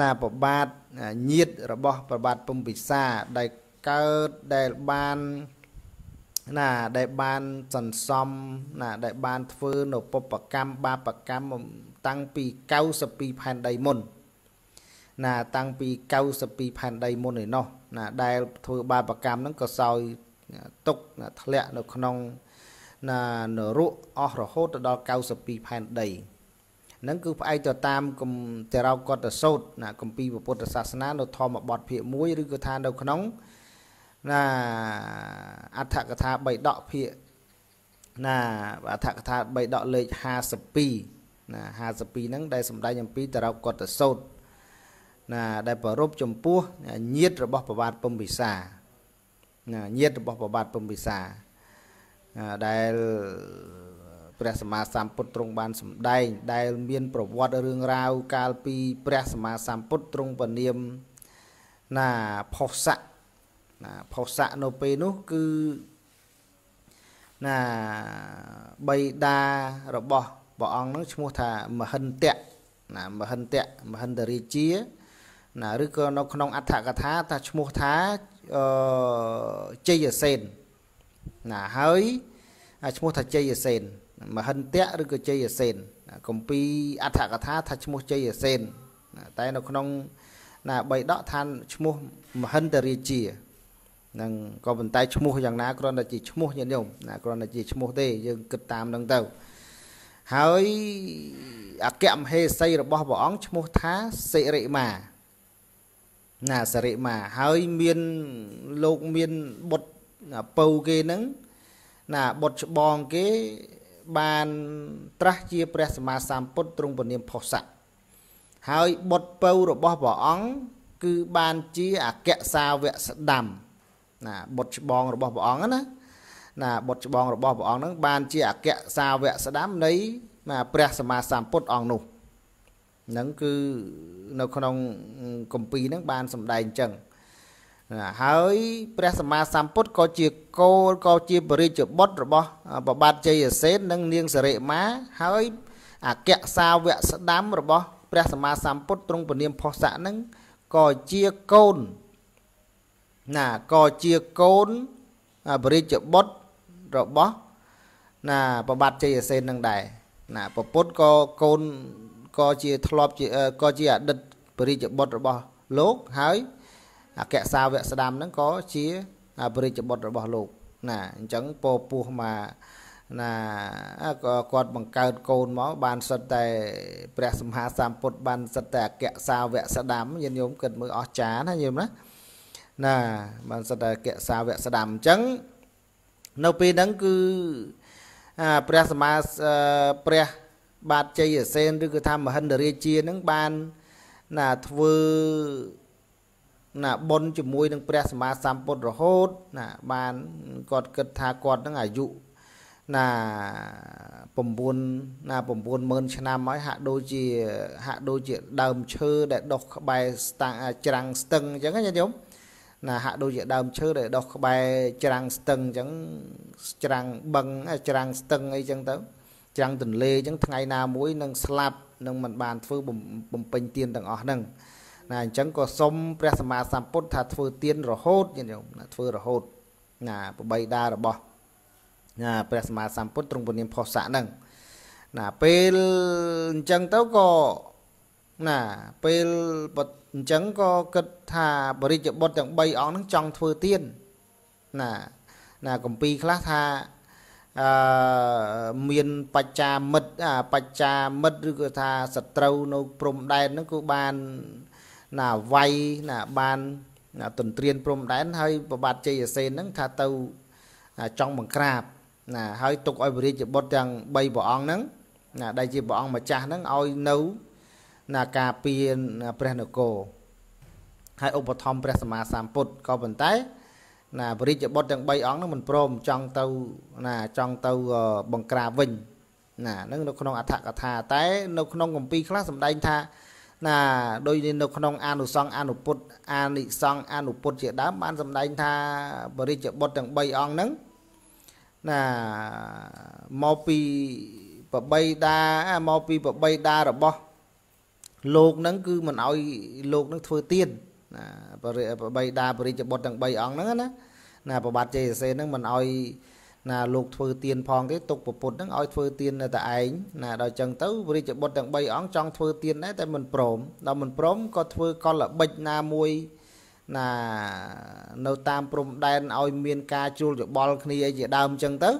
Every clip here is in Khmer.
ណាប្របាទញាតរបស់ ប្របាទពំពិសាដែលកើតដែលបានណាដែលបានសន្សំណាដែលបាន ធ្វើ នៅពបកម្មបាបកម្មតាំងពី92ផែនដីមុន ណាតាំងពី92ផែនដីមុនឯណោះណាដែលធ្វើបាបកម្មហ្នឹងក៏សោយຕົកធ្លាក់នៅក្នុងណានរកអស់រហូតដល់92ផែនដីហ្នឹងគឺផ្អែកទៅតាមគំតារោកតសោតណាគម្ពីរពុទ្ធសាសនានៅធម្មបទភាគ1ឬក៏ថានៅក្នុងណាអដ្ឋកថា3ដកភាគណាអដ្ឋកថា3ដកលេខ52ណា52ហ្នឹងដែលសម្ដែងអំពីតារោកតសោតណាដែលប្ររពចំពោះញាតរបស់ប្រវត្តិពំពិសាណាញាតរបស់ប្រវត្តិពំពិសាដែលព្រះសម្មាសម្ពុទ្ធទ្រង់បានសម្ដែងដែលមានប្រវត្តិរឿងរ៉ាវកាលពីព្រះសម្មាសម្ពុទ្ធទ្រង់ពនាមណាផុសៈណាផុសៈនៅពេលនោះ គឺណាបៃតារបស់ព្រះអង្គនឹងឈ្មោះថាមហិន្ទៈណាមហិន្ទៈមហិន្ទរាជា ណាឬក៏នៅ ក្នុងអត្ថកថាថាឈ្មោះថាអឺជ័យសេនណាហើយឈ្មោះថាជ័យសេនមហិន្ទៈឬក៏ជ័យសេនកំពីអដ្ឋកថាថាឈ្មោះជ័យសេនតែនៅ ក្នុងណាបីដកឋានឈ្មោះមហិន្ទរាជា នឹងក៏ប៉ុន្តែឈ្មោះយ៉ាងណាគ្រាន់តែជាឈ្មោះញាតិញោមណាគ្រាន់តែជាឈ្មោះទេយើងគិតតាមនឹងទៅហើយអគ្គមហេសីរបស់ព្រះអង្គឈ្មោះថាសិរិមាណាសិរិមា ហើយមានលោកមានបុត្រពៅគេនឹងណាបុត្រច្បងគេបាន ត្រាស់ជាព្រះ សម្មាសម្ពុទ្ធទ្រង់ពនាមផុសស័កហើយបុត្រពៅរបស់ព្រះអង្គគឺបានជាអក្យសាវៈស្ដាំណាបុត្រច្បងរបស់ព្រះអង្គណាណាបុត្រច្បងរបស់ព្រះអង្គហ្នឹងបានជាអក្យសាវៈស្ដាំនៃព្រះសម្មាសម្ពុទ្ធអង្គនោះហ្នឹងគឺនៅក្នុងកម្ពីហ្នឹងបាន សម្ដែងអញ្ចឹងហើយព្រះសម្មាសម្ពុទ្ធក៏ជាកូលក៏ជាបរិជ្ជបុត្ររបស់បបាទជ័យសេននិងនាងសិរិមាហើយអគ្គសាវកស្ដាំរបស់ព្រះសម្មាសម្ពុទ្ធទ្រង់ពនាមផុសស័កនឹងក៏ជាកូន ណាក៏ជាកូនបរិជ្ជបុត្ររបស់ណាបបាទជ័យសេននឹងដែរណាពពុទ្ធក៏កូនក៏ជាធ្លាប់ជាក៏ជាអតីតបរិជ្ជបុត្ររបស់លោកហើយអក្សរាវៈស្ដាំហ្នឹងក៏ជាបរិជ្ជបុត្ររបស់លោក ណាអញ្ចឹងពពោះមកណាគាត់បង្កើតកូនមកបានសិតតែព្រះសម្មាសម្ពុទ្ធបានសិតតែអក្សរាវៈស្ដាំយានញោមគិតមើលអស្ចារ្យណាញោមណាណាបានសិតតែអក្សរាវៈស្ដាំអញ្ចឹងនៅពេលហ្នឹងគឺព្រះសម្មាព្រះ បាទជ័យសេនឬគឺថាមហិន្ទរាជានឹងបានណាធ្វើណាបុណ្យជាមួយនឹងព្រះសម្មាសម្ពុទ្ធរហូតណាបានគាត់គិតថាគាត់នឹងអាយុណា9ណា90000ឆ្នាំហើយហាក់ដូចជាហាក់ដូចជាដើមឈើដែលដុះក្បែរស្តាំងច្រាំងស្ទឹងអញ្ចឹងណាញោមណាហាក់ដូចជាដើមឈើដែលដុះក្បែរច្រាំងស្ទឹងអញ្ចឹងច្រាំងបឹងច្រាំងស្ទឹងអីអញ្ចឹងទៅច្រាំងទន្លេអញ្ចឹងថ្ងៃណាមួយនឹងស្លាប់នឹងមិនបានធ្វើបំពេញទានទាំងអស់ហ្នឹងណាអញ្ចឹងក៏សុំព្រះសម្មាសម្ពុទ្ធថាធ្វើទៀនរហូតញាតិញោមណាធ្វើរហូត ណាប្របីតារបស់ណាព្រះសម្មាសម្ពុទ្ធទ្រង់ពនាមផុសស័កហ្នឹងណាពេលអញ្ចឹងទៅក៏ណាពេលអញ្ចឹងក៏គិតថាបរិជ្ជបុត្រទាំង3អង្គហ្នឹងចង់ធ្វើទៀនណាណាកំពីខ្លះថាអឺមានបច្ចាមិត្តបច្ចាមិត្តឬក៏ថាសត្រូវ នៅព្រំដែនហ្នឹងគឺបានណាវាយណាបានណាទន្ទ្រានព្រំដែនហើយប្របាទជ័យអសេនហ្នឹងថាទៅចង់បង្ក្រាបណា ហើយ ទុកឲ្យព្រះរាជបុត្រទាំង3ព្រះអង្គហ្នឹងណាដែលជាព្រះអង្គម្ចាស់ហ្នឹងឲ្យនៅណាការពារព្រះនគរហើយឧបត្ថម្ភព្រះសម្មាសម្ពុទ្ធក៏ប៉ុន្តែ ណាព្រះរាជបុត្រទាំង3អង្គហ្នឹងមិនព្រមចង់ទៅណាចង់ទៅបង្ក្រាបវិញ ណានឹងនៅក្នុងអដ្ឋកថាតែនៅក្នុងគម្ពីរខ្លះសម្ដែងថាណាដោយនៅក្នុង អនុសង្ឃអនុពុទ្ធអានិសង្ឃអនុពុទ្ធជាដើមបានសម្ដែងថាបរិជ្ជបុត្រទាំង3អង្គហ្នឹងណាមកពីប្របៃតាមកពីប្របៃតារបស់ លោកហ្នឹង គឺមិនអោយលោកហ្នឹងធ្វើទៀនណាប្របៃតាបរិជ្ជបុត្រទាំង3អង្គហ្នឹងណាណាប្របាទជ័យសេនហ្នឹងមិនអោយណាលោកធ្វើទៀនផងទេទុកប្រពុតហ្នឹងឲ្យធ្វើទៀននៅតែឯងណាដល់ចឹងទៅរាជបុត្រទាំង3អង្គចង់ធ្វើទៀនដែរតែមិនព្រមដល់មិនព្រមក៏ធ្វើកលបិចណាមួយណានៅតាមព្រំដែនឲ្យ មាន ការជួលយោបល់គ្នាជាដើមចឹងទៅ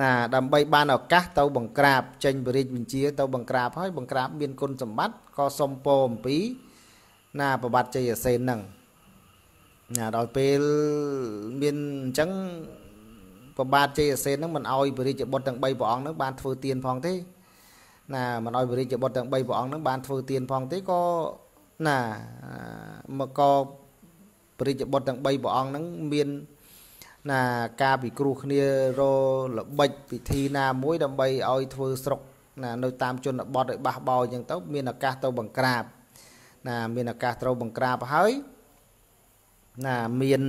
ណាដើម្បីបានឱកាសទៅបង្ក្រាបចេញបរិយវិជា ទៅបង្ក្រាបហើយ បង្ក្រាប មានគុណសម្បត្តិក៏សុំពោអំពីណាប្រវត្តិជ័យសេនហ្នឹងណាដល់ពេលមានអញ្ចឹងប្របាទជ័យសេនហ្នឹងមិនអោយពរិជ្ជបុត្រទាំង3ព្រះអង្គហ្នឹងបានធ្វើទៀនផងទេណាមិនអោយពរិជ្ជបុត្រទាំង3ព្រះអង្គហ្នឹងបានធ្វើទៀនផងទេក៏ណាមកក៏ពរិជ្ជបុត្រទាំង3ព្រះអង្គហ្នឹងមានណាការពិគ្រោះគ្នារល្បិចពិធី ណាមួយដើម្បីឲ្យធ្វើស្រុកណានៅតាមជនបទឲ្យបះបោអញ្ចឹងទៅ មានឱកាសទៅបង្ក្រាបណា មានឱកាសត្រូវបង្ក្រាបហើយណាមាន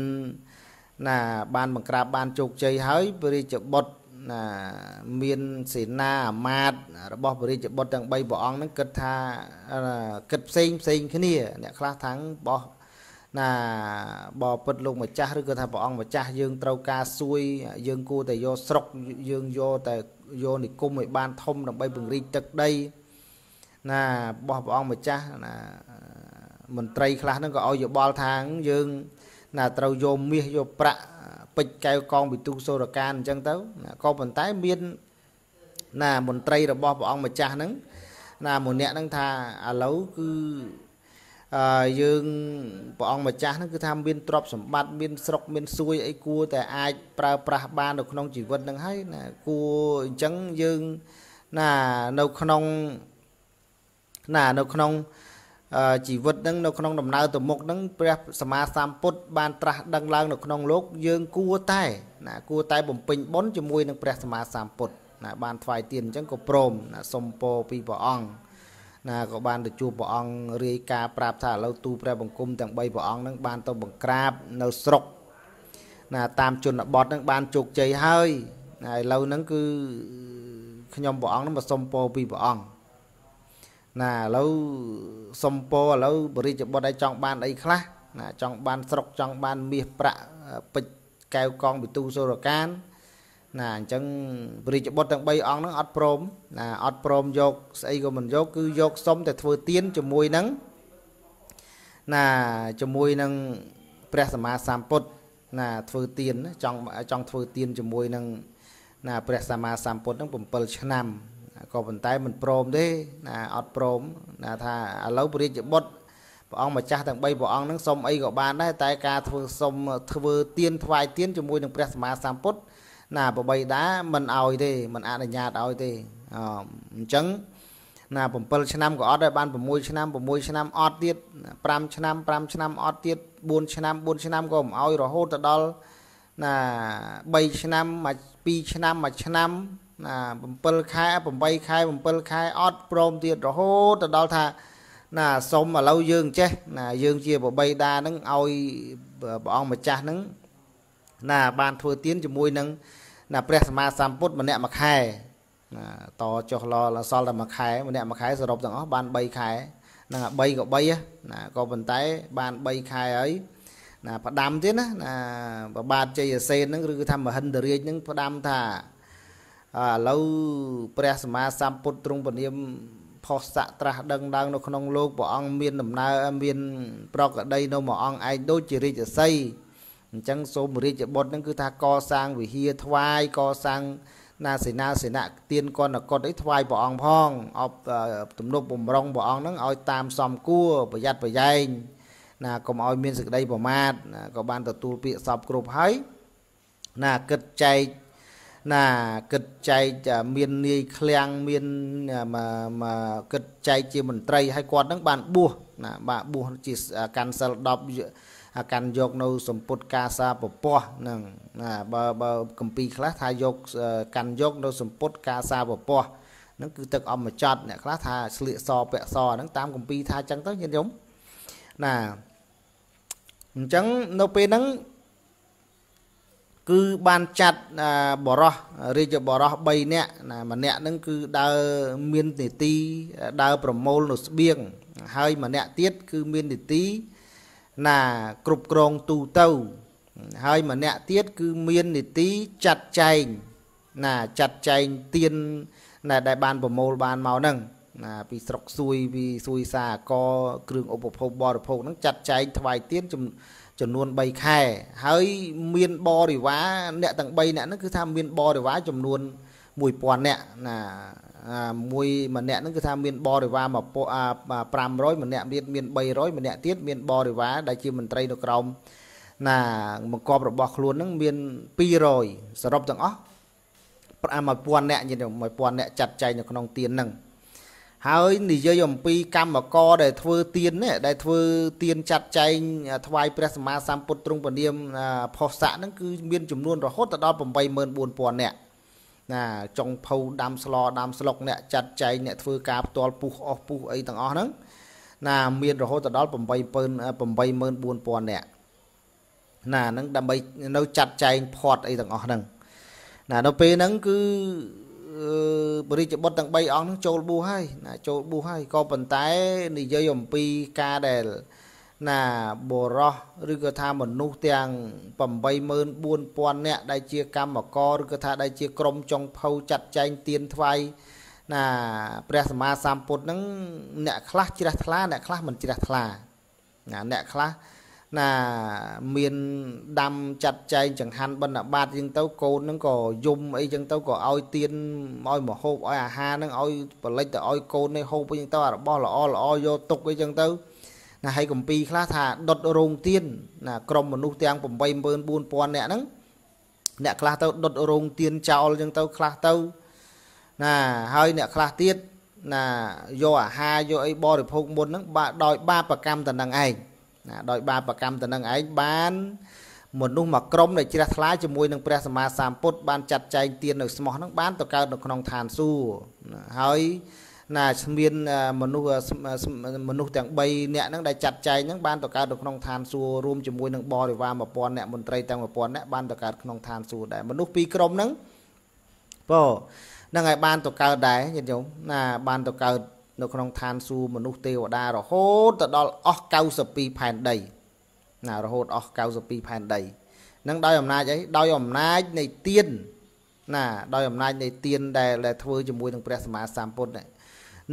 ណាបានបង្ក្រាបបានជោគជ័យហើយព្រះរាជបុត្រណាមានសេនាអាមាត្យរបស់ព្រះរាជបុត្រទាំង3ព្រះអង្គហ្នឹងគិតថាគិតផ្សេងផ្សេងគ្នា អ្នក ខ្លះថាងបោះណាបពិតលោកម្ចាស់ឬក៏ថាព្រះអង្គម្ចាស់យើងត្រូវការសួយយើងគួរតែយកស្រុកយើងយកតែយកនិគមឲ្យបានធំ ដើម្បីពង្រីកទឹកដីណាបោះព្រះអង្គម្ចាស់ណាមន្ត្រីខ្លះហ្នឹងក៏ឲ្យយោបល់ថាយើងណាត្រូវយកមាសយកប្រាក់ពេជ្រកែវកងពិទុសូរកានអញ្ចឹងទៅណាក៏ប៉ុន្តែមានណាមន្ត្រីរបស់ព្រះអង្គម្ចាស់ហ្នឹងណាមួយអ្នកហ្នឹងថាឥឡូវគឺអឺយើងព្រះអង្គម្ចាស់ហ្នឹងគឺថាមានទ្រព្យសម្បត្តិមានស្រុកមានសួយអីគួរតែអាចប្រើប្រាស់បាននៅក្នុងជីវិតហ្នឹងហើយណាគួរអញ្ចឹងយើងណានៅក្នុងណានៅក្នុងជីវិតនឹងនៅក្នុងដំណើរទៅមុខនឹងព្រះសម្មាសម្ពុទ្ធបានត្រាស់ដឹងឡើងនៅក្នុងលោកយើងគួរតែណាគួរតែបំពេញបុណ្យជាមួយនឹងព្រះ សម្មាសម្ពុទ្ធណាបានថ្វាយទានអញ្ចឹងក៏ព្រមណាសុំពរពីព្រះអង្គណាក៏បានទៅជួបព្រះអង្គរាយការប្រាប់ថាឥឡូវទូព្រះបង្គំ ទាំង3ព្រះអង្គនឹងបានទៅបង្ក្រាបនៅស្រុក ណា តាមជនបទនឹងបានជោគជ័យហើយណាឥឡូវហ្នឹងគឺខ្ញុំព្រះអង្គនឹងមកសុំពរពីព្រះអង្គណាឥឡូវសំពោឥឡូវបរិជ្ជបុត្រឲ្យចង់បានអីខ្លះណាចង់បានស្រុកចង់បានមាសប្រាក់ពេជ្រកែវកងពិទូសូរកានណាអញ្ចឹងព្រះរាជបុត្រទាំង3អង្គហ្នឹងអត់ព្រមណាអត់ព្រមយកស្អីក៏មិនយកគឺយកសុំតែធ្វើទៀនជាមួយនឹងណាជាមួយនឹងព្រះសម្មាសម្ពុទ្ធណាធ្វើទៀនចង់ចង់ធ្វើទៀនជាមួយនឹងណាព្រះសម្មាសម្ពុទ្ធហ្នឹង7ឆ្នាំក៏ប៉ុន្តែមិនព្រមទេ ណាអត់ព្រម ណា ថាឥឡូវព្រះរាជបុត្រព្រះអង្គម្ចាស់ទាំង3ព្រះអង្គនឹងសុំអីក៏បាន ដែរតែការធ្វើសុំធ្វើទៀនថ្វាយទៀនជាមួយនឹងព្រះសម្មាសម្ពុទ្ធណាប្របីតាមិនអោយទេមិនអនុញ្ញាតអោយទេអញ្ចឹងណា7ឆ្នាំក៏អត់ដែរបាន6ឆ្នាំ6ឆ្នាំអត់ទៀត5ឆ្នាំ5ឆ្នាំអត់ទៀត4ឆ្នាំ4ឆ្នាំក៏មិនអោយរហូតទៅដល់ណា3ឆ្នាំ2ឆ្នាំ1ឆ្នាំណា7ខែ8ខែ7ខែអត់ព្រមទៀតរហូតទៅដល់ថាណាសុំឥឡូវយើងចេះណាយើងជាបបីតានឹងឲ្យព្រះអង្គម្ចាស់នឹងណាបានធ្វើទានជាមួយនឹងណា ព្រះសម្មាសម្ពុទ្ធម្នាក់មួយខែណាតចុះលលសល់តែមួយខែ ម្នាក់មួយខែសរុបទាំងអស់បាន3ខែហ្នឹង3ក៏3ណាក៏ប៉ុន្តែបាន3ខែហើយណាផ្ដាំទៀតណាណាប្របាទជ័យសេនហ្នឹងឬថាមហិន្ទរាជហ្នឹងផ្ដាំថាឥឡូវព្រះសម្មាសម្ពុទ្ធទ្រង់ពនាមផុសសៈត្រាស់ដឹងឡើងនៅក្នុងលោកព្រះអង្គមានដំណើរមានប្រកដីនៅមួយអង្គឯងដូចជារាជសីអញ្ចឹងសូមរាជបុត្រនឹង គឺថាកសាងវិហារថ្វាយកសាងណាសេនាសេនាទៀនកនកតអីថ្វាយព្រះអង្គផងអបទំនប់បំរុងព្រះអង្គនឹងឲ្យតាម សមគួរប្រយ័ត្នប្រយែង ណាកុំឲ្យ មានសេចក្តីប្រមាទក៏បាន ទទួលពាក្យសពគ្រប់ហើយណាគិតចែកណាគិតចែកមាននាយឃ្លាំងមានមកគិតចែកជាមន្ត្រីហើយគាត់នឹងបានបួសណា បាទបួសជាកាន់សិល10កាន់យក នៅសម្ពុតកាសាពពះនឹងណាបើបើកម្ពី ខ្លះថាយក កាន់យកនៅសម្ពុតកាសាពពះនឹងគឺទឹកអមចត់អ្នកខ្លះថាស្លៀកសពាក់សហ្នឹងតាមកម្ពីថាអញ្ចឹងទៅញាតិញោមណាអញ្ចឹងនៅពេលហ្នឹងគឺបានចាត់បរោះរាជបរោះ3នាក់ណាម្នាក់ហ្នឹងគឺដើរមាននីតិដើរប្រមូលនៅស្បៀងហើយម្នាក់ទៀតគឺមាននីតិណា គ្រប់គ្រងទូទៅហើយម្នាក់ទៀតគឺមាននីតិចាត់ចែងណាចាត់ចែងទៀនណាដែលបានប្រមូល បានមកហ្នឹងណា ពីស្រុកសួយពីសួយសាកគ្រឿងឧបភោគបរិភោគហ្នឹង ចាត់ចែងថ្វាយទៀនជំនួយចំនួន3ខែហើយ មានបរិវារអ្នកទាំង3អ្នកហ្នឹងគឺថាមានបរិវារចំនួន1000អ្នកណាមួយម្នាក់ហ្នឹងគឺថាមានបរិវារ500ម្នាក់ទៀតមាន300ម្នាក់ទៀតមានបរិវារដែលជាមន្ត្រីនៅក្រោមណាបង្កប់របស់ខ្លួនហ្នឹងមាន200សរុបទាំងអស់5000អ្នកយល់1000អ្នកចាត់ចែងនៅក្នុងទៀនហ្នឹងហើយនិយាយអំពីកម្មករដែលធ្វើទៀននេះដែលធ្វើទៀនចាត់ចែងថ្វាយព្រះសម្មាសម្ពុទ្ធទ្រង់ពនាមផុសស័កហ្នឹងគឺមានចំនួន រហូតដល់84000នាក់ណាចុងភៅដាំស្លដាំស្លុកអ្នកចាត់ចែងអ្នកធ្វើការផ្ទាល់ពុះអស់ពុះអីទាំងអស់ហ្នឹងណាមានរហូតដល់84000នាក់ណាហ្នឹងដើម្បីនៅចាត់ចែងផាត់អីទាំងអស់ហ្នឹងណាដល់ពេលហ្នឹងគឺបរិជ្ជបុត្រទាំង3អង្គនឹងចូលបួសហើយណា ចូលបួសហើយក៏ប៉ុន្តែនិយាយអំពីការដែល ណាបរោះឬក៏ថាមនុស្សទាំង84000នាក់ដែលជាកម្មករឬក៏ថាដែលជាក្រុមចុងភៅចាត់ចែងទៀនថ្វាយណាព្រះសម្មាសម្ពុទ្ធនឹងអ្នកខ្លះជ្រះថ្លាអ្នក ខ្លះមិនជ្រះថ្លាណាអ្នកខ្លះណាមានដាំចាត់ចែងចង្ហាន់បណ្ឌបាតអញ្ចឹងទៅកូននឹងក៏យំអីអញ្ចឹងទៅក៏ឲ្យទៀនឲ្យមហូបឲ្យអាហារនឹងឲ្យបលិចទៅឲ្យកូននេះហូបអីអញ្ចឹងទៅអារបស់ល្អល្អយកទុកអីអញ្ចឹងទៅណាហើយកម្ពីខ្លះថាដុតរោងទៀនណាក្រុមមនុស្សទាំង84000នាក់ហ្នឹងអ្នកខ្លះទៅដុតរោងទៀនចោលអញ្ចឹងទៅខ្លះទៅណាហើយអ្នកខ្លះទៀតណាយកអាហារយកអីបរិភោគមុនហ្នឹងបាទដោយបាបកម្មតែនឹងឯងណាដោយបាបកម្មទៅនឹងឯងបាន មនុស្សមួយក្រុមដែលជ្រះថ្លាជាមួយនឹងព្រះសម្មាសម្ពុទ្ធបានចាត់ចែងទាននៅស្មោះនឹងបានទៅកើតនៅក្នុងឋានសួគ៌ហើយណាស្មានមនុស្សមនុស្សទាំង3នាក់ហ្នឹងដែលចាត់ចែងហ្នឹងបានទៅកើតនៅក្នុងឋានសួគ៌រួមជាមួយនឹងបរិវារ1000នាក់មន្ត្រីទាំង1000នាក់បានទៅកើតក្នុងឋានសួគ៌ដែរមនុស្សពីរក្រុមហ្នឹងបហ្នឹងហើយបានទៅកើតដែរញាតិញោមណាបានទៅកើតនៅក្នុងឋានសួគ៌មនុស្សទេវតារហូតទៅដល់អស់92ផែនដីណារហូតអស់92ផែនដីនឹងដោយអំណាចអីដោយអំណាចនៃទៀនណា ដោយអំណាចនៃទៀនដែលដែលធ្វើជាមួយនឹងព្រះសម្មាសម្ពុទ្ធ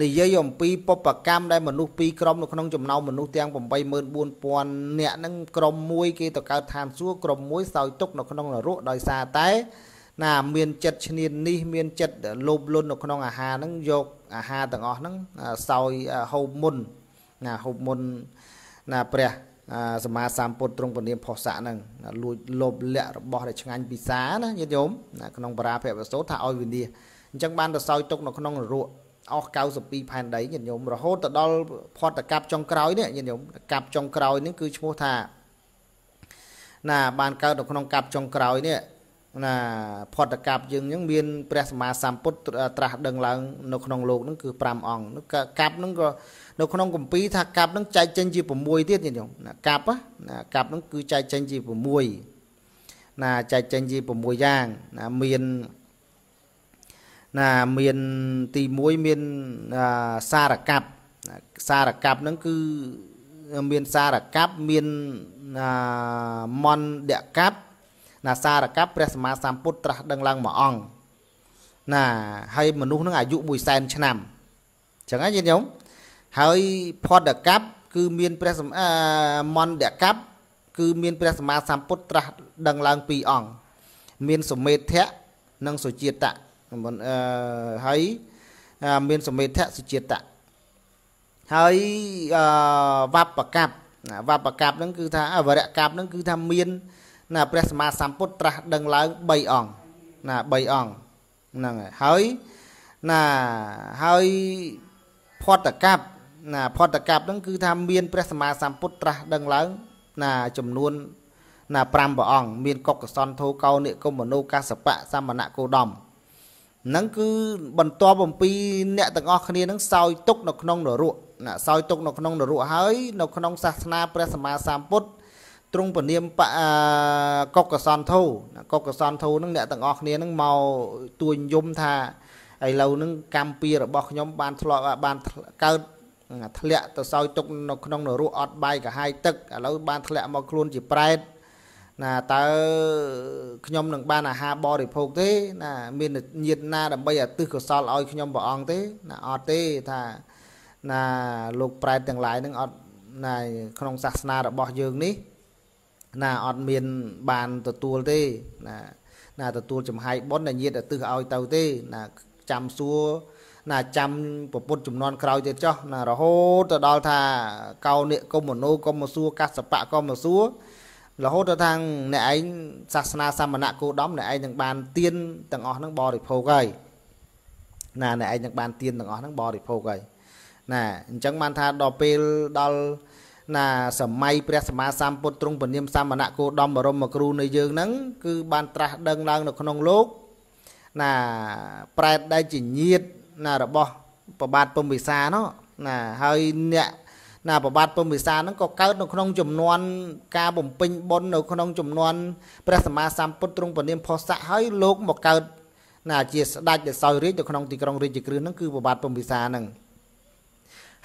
និយាយអំពីបពកម្មដែលមនុស្សពីរក្រុមនៅក្នុងចំណោមមនុស្សទាំង84000នាក់ហ្នឹងក្រុមមួយគេទៅកើតឋានសួគ៌ក្រុមមួយសោយទុកនៅក្នុងនរកដោយសារតែណាមានចិត្តឈ្នាននេះមានចិត្តលោភលន់នៅក្នុងអាហារហ្នឹងយកអាហារទាំងអស់ហ្នឹងសោយហូបមុនណាហូបមុនណាព្រះសមាសម្ពុទ្ធទ្រង់ពនាមផុសស័កហ្នឹងលួចលោបលាក់របស់ដែលឆ្ងាញ់ពិសាណាញាតិញោមក្នុងបរាភវសូត្រថាឲ្យវិនិច្ឆ័យអញ្ចឹងបានទៅសោយទុកនៅក្នុងនរកអស់92ផែនដីញាតិញោមរហូតទៅដល់ផតកាប់ចុងក្រោយនេះញាតិញោមកាប់ចុងក្រោយនេះគឺឈ្មោះថាណាបានកើតនៅក្នុងកាប់ចុងក្រោយនេះណាផតកម្មយើងហ្នឹងមានព្រះសម្មាសម្ពុទ្ធត្រាស់ដឹងឡើងនៅក្នុងលោកហ្នឹងគឺ5អង្គនោះកាប់ហ្នឹងក៏នៅក្នុងគម្ពីរថាកាប់ហ្នឹងចែកចេញជា6ទៀតញាតិញោមណាកាប់ណាកាប់ហ្នឹងគឺចែកចេញជា6ណាចែកចេញជា6យ៉ាងណាមានណាមានទី1មានសារកម្មសារកម្មហ្នឹងគឺមានសារកម្មមានមន្តកកម្មណាសារកៈព្រះសម្មាសម្ពុទ្ធត្រាស់ដឹងឡើងមួយអង្គណាហើយមនុស្សនឹងអាយុ100,000ឆ្នាំអញ្ចឹងហ្នឹងញាតិញោមហើយផតកៈគឺមាន ព្រះសម្មន្តកៈគឺ មានព្រះសម្មាសម្ពុទ្ធត្រាស់ដឹងឡើងពីរអង្គមានសមេធៈនិងសុជាតៈអឺហើយមានសមេធៈសុជាតៈហើយវបកັບវបកັບហ្នឹងគឺថាវរកັບហ្នឹងគឺថាមានណាព្រះសម្មាសម្ពុទ្ធត្រាស់ដឹងឡើង3អង្គណា3អង្គហ្នឹងហើយណាហើយផតកັບណាផតកັບហ្នឹងគឺថាមានព្រះសម្មាសម្ពុទ្ធត្រាស់ដឹងឡើង ណា ចំនួនណា5ព្រះអង្គមានកុកកសនធោកោនិគមមនុកាសបៈសមណគោដំហ្នឹងគឺបន្ទាប់អំពីអ្នកទាំងអស់គ្នាហ្នឹងសោយទុកនៅក្នុងនរកណាសោយទុកនៅក្នុងនរកហើយនៅក្នុងសាសនាព្រះសម្មាសម្ពុទ្ធទ្រង់ពនាមបកកសន្ធោកកសន្ធោនឹងអ្នកទាំងអស់គ្នានឹងមកទួញយំថាឥឡូវនឹងកម្មពីរបស់ខ្ញុំបានធ្លាប់បានកើតធ្លាក់ទៅសោយទុកនៅក្នុងនរកអត់បាយកាហាយទឹកឥឡូវបានធ្លាក់មកខ្លួនជាប្រែតណាតើខ្ញុំនឹង បានអាហារបរិភោគទេណាមានញាតណាដើម្បីអាទិសកុសលឲ្យខ្ញុំព្រះអង្គទេណាអត់ទេថាណាលោកប្រែតទាំងឡាយនឹងអត់ណាក្នុងសាសនារបស់យើងនេះណាអត់មានបានទទួលទេណាណាទទួលចំហាយប៉ុនដែលញាតទៅឲ្យទៅទេណាចាំសួរណាចាំប្រពុតចំនួនក្រោយទៀតចោះណារហូតទៅដល់ថា កោនិកុំមនុកុំសួរកាសបៈកុំសួររហូតទៅថាអ្នកឯងសាសនាសមណៈគោដំអ្នកឯងនឹង បានទៀនទាំងអស់ហ្នឹងបរិភោគហើយណាអ្នកឯងនឹងបានទៀនទាំងអស់ហ្នឹងបរិភោគហើយណាអញ្ចឹងបានថាដល់ពេលដល់ណាសម័យព្រះសម្មាសម្ពុទ្ធទ្រង់ពញាមសាមណៈគោដំបរមគ្រូនៃយើងហ្នឹងគឺ បានត្រាស់ដឹងឡើងនៅក្នុងលោកណាប្រែតដែលជាញាតណារបស់ប្របាទពំវិសានោះណាហើយអ្នកណាប្របាទពំវិសានឹងក៏កើតនៅ ក្នុងចំនួនការបំពេញបុណ្យនៅក្នុងចំនួនព្រះសម្មាសម្ពុទ្ធទ្រង់ពនាមផស័កហើយលោកមកកើតណាជាស្ដេចដែលសោយរាជនៅក្នុងទីក្រុងរាជក្រឹសនឹងគឺប្របាទពំវិសានឹង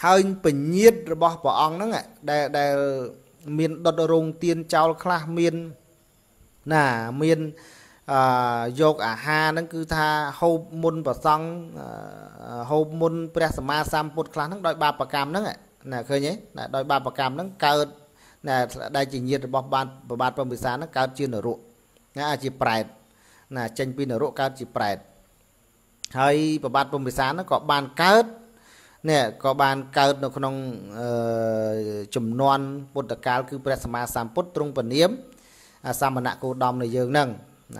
ហើយពញាតរបស់ព្រះអង្គហ្នឹងដែលដែលមានដុតរោងទៀនចោលខ្លះមានណាមានអឺយកអាហារហ្នឹងគឺថាហូបមុនប្រសង់ហូបមុនព្រះសម្មាសម្ពុទ្ធខ្លះហ្នឹងដោយបាបកម្មហ្នឹងណាឃើញទេដោយបាបកម្មហ្នឹងកើតណាដែលជាញាតរបស់បានប្របាទព្រមពិសាហ្នឹងកើតជានរកណាជាប្រែតណាចេញពីនរកកើតជាប្រែតហើយប្របាទព្រមពិសាហ្នឹងក៏បានកើតនេះក៏បានកើតនៅក្នុងចំនួនពុទ្ធកាលគឺព្រះសម្មាសម្ពុទ្ធទ្រង់ពនាមសាមណៈគោដំនៃយើងនឹង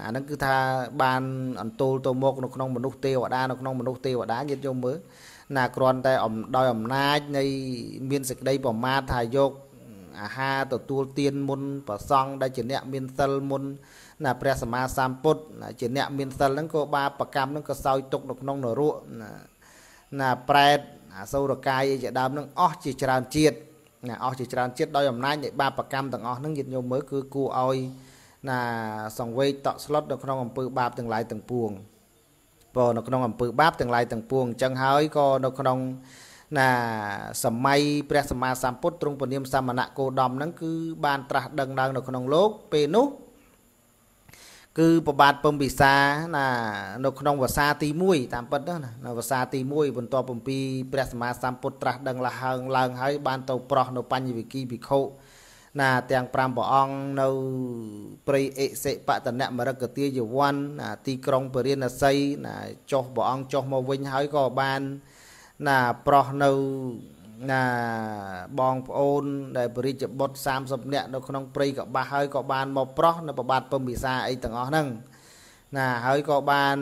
អាហ្នឹងគឺថាបានអន្ទូលទៅមកនៅក្នុងមនុស្សទេវតានៅក្នុងមនុស្សទេវតាញាតិយោមមើលណាគ្រាន់តែដោយអំណាចនៃ មានសេចក្តីប្រមាថថាយកអាហារទទួលទានមុនប្រសង់ដែលជាអ្នកមានសិលមុនណាព្រះសម្មាសម្ពុទ្ធជាអ្នកមានសិលហ្នឹងក៏បាបកម្មហ្នឹងក៏សោយទុកនៅក្នុងនរកណាប្រែតអាសូរកាយជាដើមនឹងអស់ជាច្រើនជាតិណាអស់ជាច្រើនជាតិដោយអំណាចនៃបាបកម្មទាំងអស់នឹងញាតិញោមមើលគឺគួរឲ្យណាសង្វេគតក់ស្លុតនៅក្នុងអំពើបាបទាំងឡាយទាំងពួងពោនៅក្នុងអំពើបាបទាំងឡាយទាំងពួងអញ្ចឹងហើយក៏នៅក្នុងណាសម័យព្រះសម្មាសម្ពុទ្ធទ្រង់ពនាមសមណៈគោដមហ្នឹងគឺបានត្រាស់ដឹងឡើងនៅក្នុងលោកពេលនោះគឺប្របាទពំពិសាណានៅក្នុងវសាទី1តាមពិតណានៅវសាទី1បន្ទាប់ពីព្រះសម្មាសម្ពុទ្ធត្រាស់ដឹងលហើងឡើងហើយ បាន ទៅប្រោះនៅ បញ្ញវិគីភិក្ខុណា ទាំង5ព្រះអង្គនៅព្រៃអិសិបតនមរកទាយវ័នណាទីក្រុងពរិណសីណាចុះព្រះអង្គចុះមកវិញហើយក៏បានណាប្រោះនៅណាបងប្អូនដែលពរិជ្ជបុត្រ30នាក់នៅក្នុងព្រៃកបាស់ហើយក៏បានមកប្រោះនៅប្របាទពំពិសាអីទាំងអស់ហ្នឹងណា ហើយក៏បាន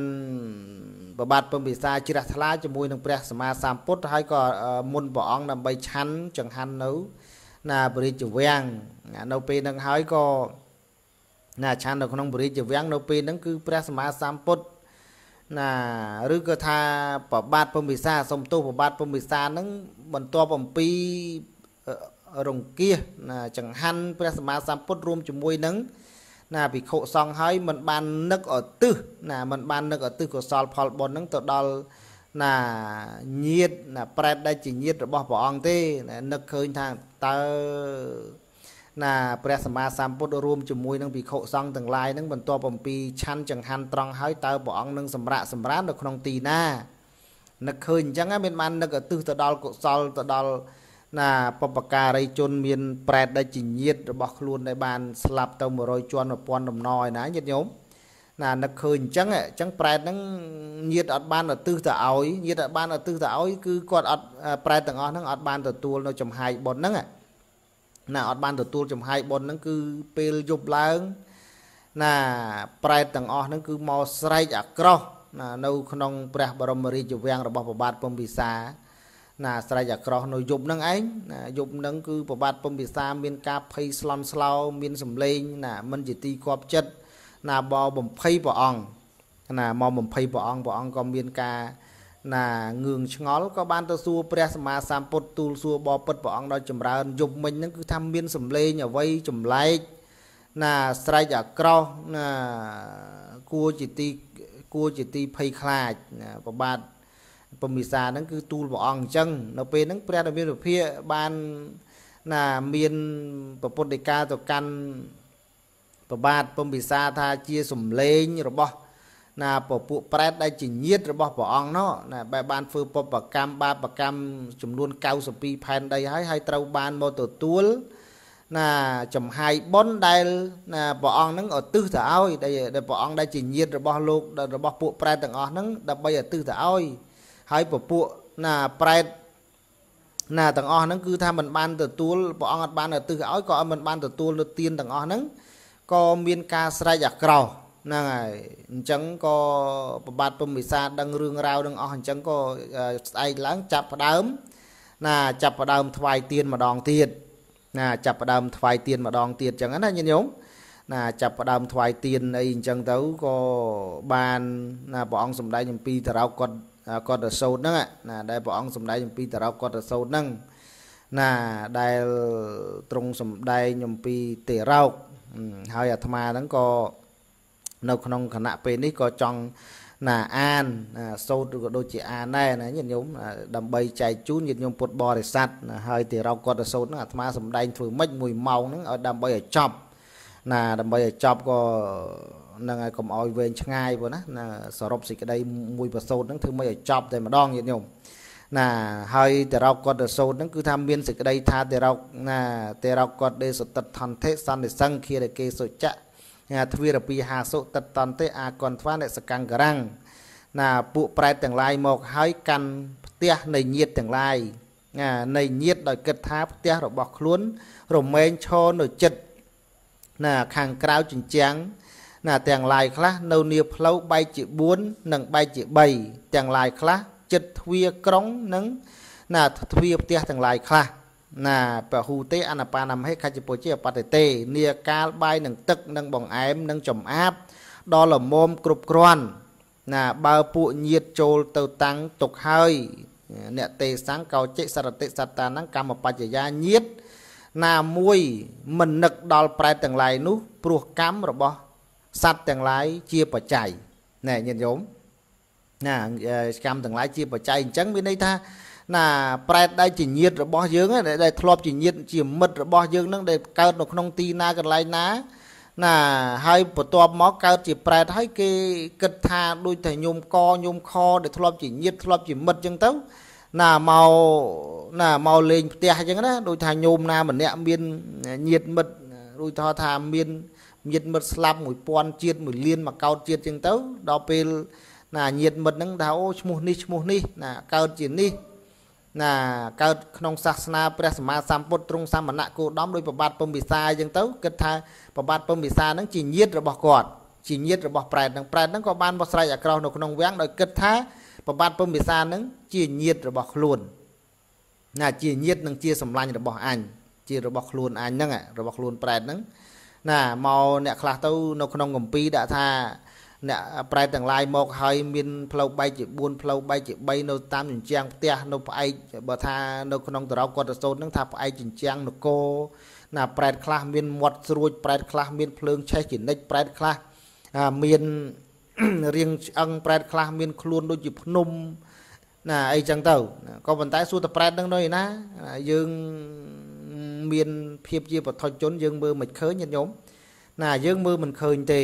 ប្របាទពំពិសាជ្រះថ្លាជាមួយនឹងព្រះ សម្មាសម្ពុទ្ធហើយក៏មុនព្រះអង្គដើម្បីឆាន់ចង្ហាន់នៅ ណាពរិជ្ជវាំងនៅពេលហ្នឹងហើយក៏ណាឆាន់នៅក្នុងពរិជ្ជវាំងនៅពេលហ្នឹងគឺព្រះ សម្មាសម្ពុទ្ធណាឬក៏ថាប្របាទពំពិសាសុំទោសប្របាទពំពិសានឹងបន្ទាប់អំពីរង្គៀសណា ចង្ហាន់ព្រះសម្មាសម្ពុទ្ធរួមជាមួយនឹងណាភិក្ខុសង្ឃហើយមិនបាននឹកអតិសណាមិនបាននឹកអតិសកុសលផលបុណ្យនឹងទៅដល់ណាញាតណាប្រែតដែលជាញាតរបស់ព្រះអង្គទេណានឹកឃើញថាតើណាព្រះសម្មាសម្ពុទ្ធរួមជាមួយនឹងភិក្ខុសង្ឃទាំងឡាយនឹងបន្ទាប់អំពីឆាន់ចង្ហាន់ត្រង់ហើយតើព្រះអង្គនឹងសម្រាកសម្រាននៅក្នុងទីណានឹកឃើញអញ្ចឹងមានបាននឹកឧទ្ទិសទៅដល់កុសលទៅដល់ណាបបការីជនមានប្រែតដែលជាញាតរបស់ខ្លួនដែលបានស្លាប់ទៅ100ជាន់1000ដំណរឯណាញាតិញោមណានឹកឃើញអញ្ចឹងអញ្ចឹងប្រែតហ្នឹងញាតអត់បានឧទ្ទិសទៅឲ្យញាតអត់បានឧទ្ទិសទៅឲ្យគឺគាត់អត់ប្រែតទាំងអស់ហ្នឹងអត់បានទទួលនៅចំហាយបុណ្យហ្នឹងណាអត់បានទទួលចំហាយប៉ុនហ្នឹងគឺពេលយប់ឡើងណាប្រែតទាំងអស់ហ្នឹងគឺមកស្រែកអាក្រោះណានៅ ក្នុងព្រះបរមរាជវាំងរបស់ព្រះបាទពំពិសាណាស្រែកអាក្រោះនៅយប់ហ្នឹងឯងណាយប់ហ្នឹងគឺប្របាទពំពិសា មានការភ័យស្លន់ស្លោមានសម្លេងណាមិនជាទីគាប់ចិត្តណាបបំភ័យព្រះអង្គណាមកបំភ័យព្រះអង្គព្រះអង្គក៏មានការណាងឿងឆ្ងល់ក៏បានទៅសួរព្រះ សម្មាសម្ពុទ្ធទូលសួរបបិទ្ធព្រះអង្គដោយចម្រើនយប់មិញហ្នឹងគឺថាមានសម្លេងអ្វីចម្លែកណាស្រែកអាក្រោះណាគួរជាទីគួរជាទីភ័យខ្លាចណាប្របាទពមិសាហ្នឹងគឺទូលព្រះអង្គអញ្ចឹង នៅពេលហ្នឹងព្រះរាមាវិភាបានណាមានពុទ្ធដីកាទៅកាន់ប្របាទពំពិសាថាជាសំលេងរបស់ណាពពួកប្រែតដែលជាញាតរបស់ព្រះអង្គនោះណាបែបបានធ្វើពបកម្មបាបកម្មចំនួន92ផែនដីហើយហើយត្រូវបានមកទទួលណាចំហាយប៉ុនដែលណាព្រះអង្គនឹងឧទ្ទិសទៅឲ្យ ដែលព្រះអង្គដែលជាញាតរបស់លោករបស់ពួកប្រែតទាំងអស់ហ្នឹងដើម្បីឧទ្ទិសទៅឲ្យហើយពពួកណាប្រែតណាទាំងអស់ហ្នឹងគឺថាមិនបានទទួលព្រះអង្គអត់បានឧទ្ទិសឲ្យក៏មិនបានទទួលទានទាំងអស់ហ្នឹងក៏មានការស្រែកអាក្រោះហ្នឹងហើយអញ្ចឹងក៏ប្របាទពំវិសាដឹងរឿងរ៉ាវនឹងអស់អញ្ចឹងក៏ស្អែកឡើងចាប់ផ្ដើម ណា ចាប់ផ្ដើមថ្វាយទៀនម្ដងទៀតណា ចាប់ផ្ដើមថ្វាយទៀនម្ដងទៀតអញ្ចឹងណាញាតិញោមណាចាប់ផ្ដើមថ្វាយទៀនអីអញ្ចឹងទៅក៏បានណាព្រះអង្គសម្ដែងអំពីតារោកគាត់គាត់ទៅសោតហ្នឹង ណាដែលព្រះអង្គសម្ដែងអំពីតារោកគាត់ទៅសោតហ្នឹងណាដែលទ្រង់សម្ដែងអំពីតិរោកហើយអាត្មាហ្នឹងក៏នៅក្នុងគណៈពេលនេះក៏ចង់ណាអានសូត្រក៏ដូចជាអានដែរណាញាតិញោមដើម្បីចែកជូនញាតិញោមពុទ្ធបរិស័ទណាហើយទីរកគាត់ទៅសូត្រហ្នឹងអាត្មាសំដែងធ្វើម៉េចមួយម៉ោងហ្នឹងឲ្យដើម្បីឲ្យចប់ណាដើម្បីឲ្យចប់ក៏នឹងឲ្យកុំឲ្យវែងឆ្ងាយព្រោះណាណាសរុបសេចក្តីមួយប្រសូតហ្នឹងធ្វើម៉េចឲ្យចប់តែម្ដងញាតិញោមណាហើយតរោកគាត់ទៅសូត្រហ្នឹងគឺថាមានសេចក្តី ថាតរោកណាតរោកគាត់ដេសតិតថន្ធិសន្និសង្ឃារគេសុចៈញាទ្វីរពីហាសុតិតតន្តិអាកន្ធ្វាអ្នកសកង្ករាំងណាពួកប្រែតទាំងឡាយមកហើយកាន់ផ្ទះនៃញាតទាំងឡាយណានៃញាតដោយគិតថាផ្ទះរបស់ខ្លួនរមែងឈរនៅចិត្តណាខាងក្រៅជញ្ជាំងណា ទាំងឡាយខ្លះនៅនីផ្លូវបែកជា4និងបែកជា3ទាំងឡាយខ្លះចិត្តទ្វាក្រុងនិង ណាទ្វាផ្ទះទាំងឡាយខ្លះណាពហុទេអនបានមហេខច្ចពុជាបតិទេនីកាលបាយនឹងទឹកនឹងបងអែមនឹងចំអាបដល់លមមគ្រប់គ្រាន់ណាបើពួកញាតចូលទៅតាំងទុកហើយ អ្នកទេសੰកោចិសរតិសត្តានឹងកម្មបច្ចយាញាត ណាមួយមិននឹកដល់ប្រែតទាំងឡាយនោះព្រោះកម្មរបស់ សត្វទាំងឡាយជាបច្ច័យណែញាតិញោមណាកម្មទាំងឡាយជាបច្ច័យអញ្ចឹងមានន័យថាណាប្រែតដែលជាញាតរបស់យើងដែលធ្លាប់ជាញាតជាមិត្តរបស់យើងនឹងដែលកើតនៅក្នុងទីណាកន្លែងណាណាហើយបន្ទាប់មកកើតជាប្រែតហើយគេគិតថាដូចតែញោមកញោមខដែលធ្លាប់ជាញាតធ្លាប់ជាមិត្តអញ្ចឹងទៅណាមកណាមកលេងផ្ទះអញ្ចឹងណា ដូចថាញោមណាម្នាក់មានញាតមិត្តដូចថាថាមានញាតមិត្តស្លាប់1000ជាតិ1លានមកកោតជាតិអញ្ចឹងទៅដល់ពេល ណាញាតមិត្តហ្នឹងថាអូឈ្មោះនេះឈ្មោះនេះណាកើតជានេះណាកើតក្នុងសាសនាព្រះសម្មាសម្ពុទ្ធទ្រង់សមណៈគោដំដោយប្របាទពំពិសាអញ្ចឹងទៅគិតថាប្របាទពំពិសានឹងជាញាតិរបស់គាត់ជាញាតិរបស់ប្រែតនឹងប្រែតនឹងក៏បានបោះស្រាយអាក្រោះនៅក្នុងវាំងដោយគិតថាប្របាទពំពិសានឹងជាញាតិរបស់ខ្លួនណាជាញាតិនឹងជាសម្លាញ់របស់អញជារបស់ខ្លួនអញហ្នឹងរបស់ខ្លួនប្រែតហ្នឹងណាមកអ្នកខ្លះទៅនៅក្នុងកម្ពីដាក់ថាអ្នកប្រែទាំងឡាយមកហើយមានផ្លូវបែកជា4ផ្លូវបែកជា3នៅតាមជញ្ជាំងផ្ទះនៅផ្អែកបើថានៅក្នុងតរោគាត់ទៅសូត្រនឹងថាផ្អែកជញ្ជាំងនគរណាប្រែតខ្លះមានមាត់ស្រួចប្រែតខ្លះមានភ្លើងឆេះជានិចប្រែតខ្លះមានរៀងឆ្អឹងប្រែតខ្លះមាន ខ្លួនដូចជាភ្នំណាអីចឹងទៅក៏ប៉ុន្តែសួរតប្រែតនឹងនៅឯណាយើងមានភាពជាបឋមជន យើងមើលមិនឃើញញាតិញោមណា យើងមើលមិនឃើញទេ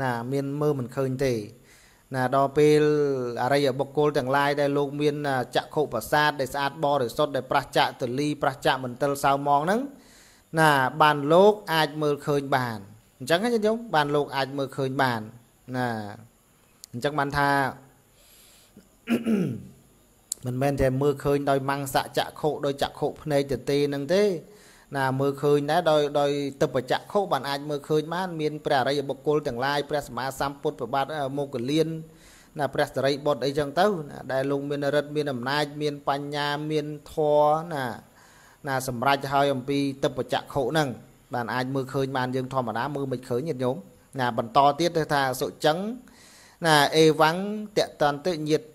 ណាមានមើលមិនឃើញទេ ណាដល់ពេលអរិយបុគ្គលទាំងឡាយដែលលោកមានចក្ខុប្រសាទដែលស្អាតបរិសុទ្ធដែលប្រះចាក់ទលី ប្រះចាក់ មន្ទិលសៅមងហ្នឹងណា បានលោកអាចមើលឃើញបានអញ្ចឹងណាយោមបានលោកអាចមើលឃើញបានណាអញ្ចឹងបានថាមិនមែនតែមើលឃើញដោយមង្សចក្ខុដោយចក្ខុភ្នែកទៅទេនឹងទេណាមើលឃើញដែរដោយដោយទិពចក្ខុបានអាចមើលឃើញបាន មានព្រះអរិយបុគ្គលទាំងឡាយព្រះសម្មាសម្ពុទ្ធប្របាទមោគលានណាព្រះសរិបុត្រអីចឹងទៅណាដែលលោកមានរិទ្ធមានអំណាច មានបញ្ញាមានធម៌ណាណាសម្រេចហើយអំពីទិពចក្ខុហ្នឹងបានអាចមើលឃើញបានយើងធម្មតាមើលមិនឃើញញាតិញោមណាបន្តទៀតទៅថាសុចឹងណាអេវ៉ាំងតតន្តញាតិ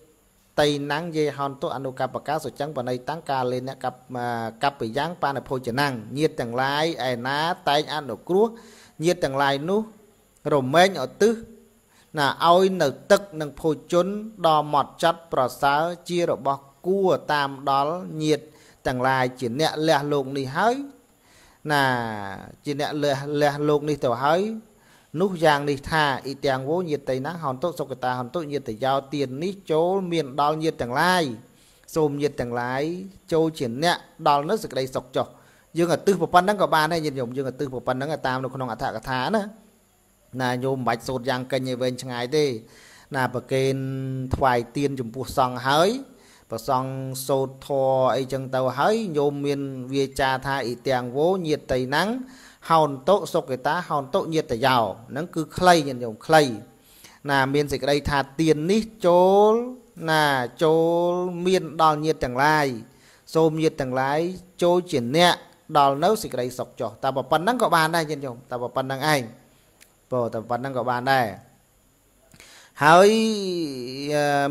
តៃណាំងយេហនទុអនុកបកាសុចឹងបណៃតាំងកាលេអ្នកកបកបយ៉ាងបានិភោជនាំងញាតទាំងឡាយឯណាតែងអនុគ្រោះញាតទាំងឡាយនោះរមែងអតិសណាឲ្យនៅទឹកនិងភោជនដល់មត់ចិត្តប្រសើរជារបស់គួរតាមដល់ញាតទាំងឡាយជាអ្នកលះលោកនេះហើយណាជាអ្នកលះលះលោកនេះទៅហើយនោះយ៉ាងនេះថាអ៊ីទាំងវោញាតិណាហន្តុសុកតាហន្តុញាតិយោទាននេះចូលមានដល់ញាតិទាំងឡាយសូមញាតិទាំងឡាយចូលជាអ្នកដល់នៅសេចក្តីសុខចុះយើងអតិសប៉ុណ្ណឹងក៏បានដែរញាតិញោមយើងអតិសប៉ុណ្ណឹងតាមនៅក្នុងអត្ថកថាណាណាញោមមិនបាច់សូត្រយ៉ាងកេញឲ្យវែងឆ្ងាយទេ ណាប្រកេនថ្វាយទៀនចំពោះសង្ឃហើយប្រសង់សូត្រធរអីចឹងទៅហើយញោមមានវាចាថាអ៊ីទាំងវោញាតិណាំងហោនតុសុគិតាហោនតុញាតយោហ្នឹងគឺខ្លីញាតិញោមខ្លីណាមានសេចក្តីថាទៀននេះចូលណាចូលមានដល់ញាតទាំងឡាយ សូមញាតទាំងឡាយចូលជាអ្នកដល់នៅសេចក្តីសុខចុះតែប៉ុណ្្នឹងក៏បានដែរញាតិញោមតែប៉ុណ្្នឹងឯងបើតែប៉ុណ្្នឹងក៏បានដែរហើយ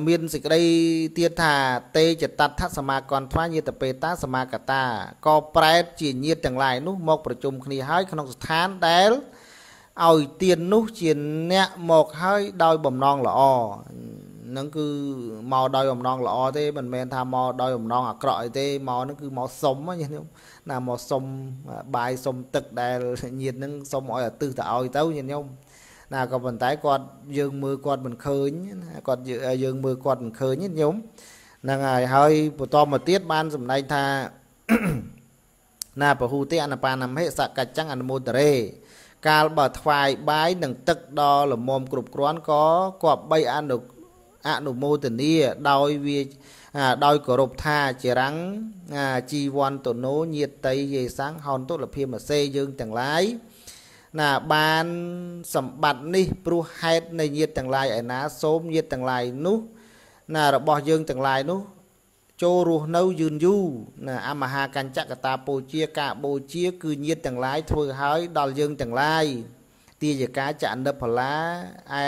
មានសេចក្តីទៀតថាទេចតតថសមាគន្ធញាតពេតាសមាកតាក៏ប្រែតជាញាតទាំងឡាយនោះមក ប្រជុំគ្នាហើយក្នុងស្ថានដែលឲ្យទៀននោះជាអ្នកមកហើយដោយបំណងល្អនឹងគឺមកដោយ បំណងល្អទេមិនមែនថាមកដោយបំណងអាក្រក់អីទេមកនឹងគឺមកសុំញាតិញោមណាមកសុំបាយសុំទឹកដែលញាតិនឹងសុំឲ្យអាទិសទៅឲ្យទៅញាតិញោមណាក៏ប៉ុន្តែគាត់យើងមើលគាត់មិនឃើញណាគាត់យើងមើលគាត់មិនឃើញទេញោមហ្នឹងហើយហើយបន្តមកទៀតបានសម្ដែងថាណាពហុទេអនបានមហិសកច្ចੰអនុមោទរេកាលបើថ្វាយបាយនិងទឹកដល់លមមគ្រប់គ្រាន់ក៏គប្បីអនុអនុមោទនីដោយវាដោយគោរពថាចរាំងជីវន្តនោញាតិយេសាំងហោនតុលភិមសេយើងទាំងឡាយណាបានសម្បត្តិនេះ ព្រោះហេតុនៃញាតទាំងឡាយឯណា សូមញាតទាំងឡាយនោះ ណារបស់យើងទាំងឡាយនោះ ចូលរស់នៅយឺនយូរណាអមហាកញ្ចកតាបូជាការបូជា គឺញាតទាំងឡាយធ្វើឲ្យដល់យើងទាំងឡាយទាយកាចនិផលឡាឯ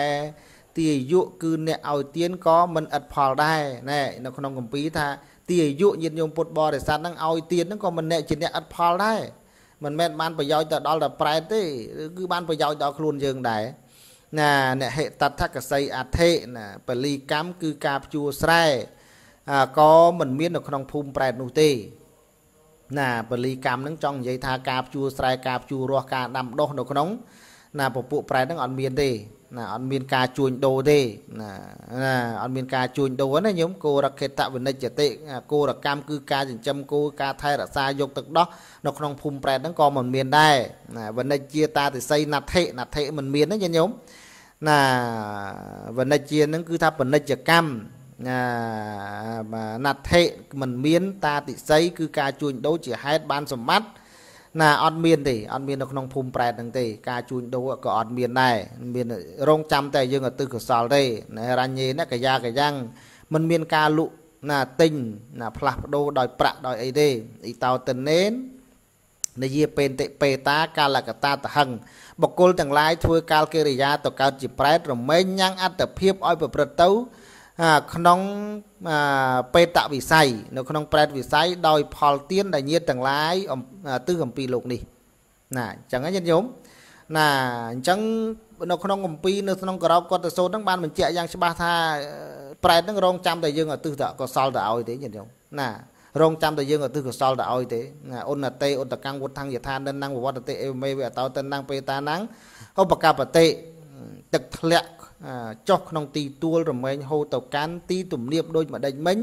ទាយុគឺអ្នកឲ្យទៀនក៏មិនឥតផលដែរណែនៅក្នុងកម្ពីថាទាយុញាតញោមពុទ្ធបរិស័ទនឹងឲ្យទៀននឹងក៏មិនអ្នកជាអ្នកឥតផលដែរមិនមែនបានប្រយោជន៍ទៅដល់តែប្រែតទេគឺបានប្រយោជន៍ដល់ខ្លួនយើងដែរណាអ្នកហេតតថកសីអធិណាបលីកម្មគឺការព្យួរស្រែក៏មិនមាននៅក្នុងភូមិប្រែតនោះទេ ណាបលីកម្មនឹងចង់និយាយថាការព្យួរស្រែការព្យួររស់ការដាំដុះនៅក្នុងណាពពួកប្រែតនឹងអត់មានទេណាអត់មានការជួញដូរទេណាណាអត់មានការជួញដូរណាញោមគោរកេតវិនិច្ចតិគោរកម្មគឺការចិញ្ចឹមគោការថែរក្សាយកទឹកដោះនៅក្នុងភូមិប្រែតហ្នឹងក៏មិនមានដែរណាវិនិច្ចាតាទិស័យណដ្ឋិណដ្ឋិមិនមានណាញោមណាវិនិច្ចាហ្នឹងគឺថាវិនិច្ចកម្មណាណដ្ឋិមិនមានតាទិស័យគឺការជួញដូរជាហេតុបានសម្បត្តិណាអត់មានទេអត់មាននៅក្នុងភូមិប្រែតហ្នឹងទេការជួញដូរក៏អត់មានដែរមានរងចាំតែយើងឧទ្ទិសកុសលទេណារញ្ញេណាកាយាកាយ៉ាងมันមានការលក់ណាទិញណាផ្លាស់ប្ដូរដោយប្រាក់ដោយអីទេអ៊ីតោតិននេននយាពេនតិពេតាកាលកតាតហឹងបុគ្គលទាំងឡាយធ្វើកាលកិរិយាទៅកើតជាប្រែតរមែងញ៉ាំងអត្តភាពឲ្យ ប្រព្រឹត្តទៅក្នុងបេតវិស័យនៅក្នុងប្រែតវិស័យដោយ ផលទានដែលញាតទាំងឡាយទិសអំពីលោកនេះ ណាអញ្ចឹងញាតិញោមណាអញ្ចឹងនៅក្នុងកម្ពីនៅក្នុងក្រោបគាត់ទៅសូត្រហ្នឹងបានបញ្ជាក់យ៉ាងច្បាស់ថា ប្រែតហ្នឹងរងចាំតែយើងឧទ្ទិសតកុសលទៅឲ្យទេញាតិញោមណារងចាំតែយើងឧទ្ទិសកុសលទៅឲ្យទេណាអុនតេឧត្តកម្មវុទ្ធังយថានិនណងវត្តតេអេមេវតោតិនណងបេតាណងឧបកបតេទឹកធ្លាក់ចុះក្នុងទីទួលរមែងហូរទៅកាន់ទីទំនៀបដូចម្ដេចមិញ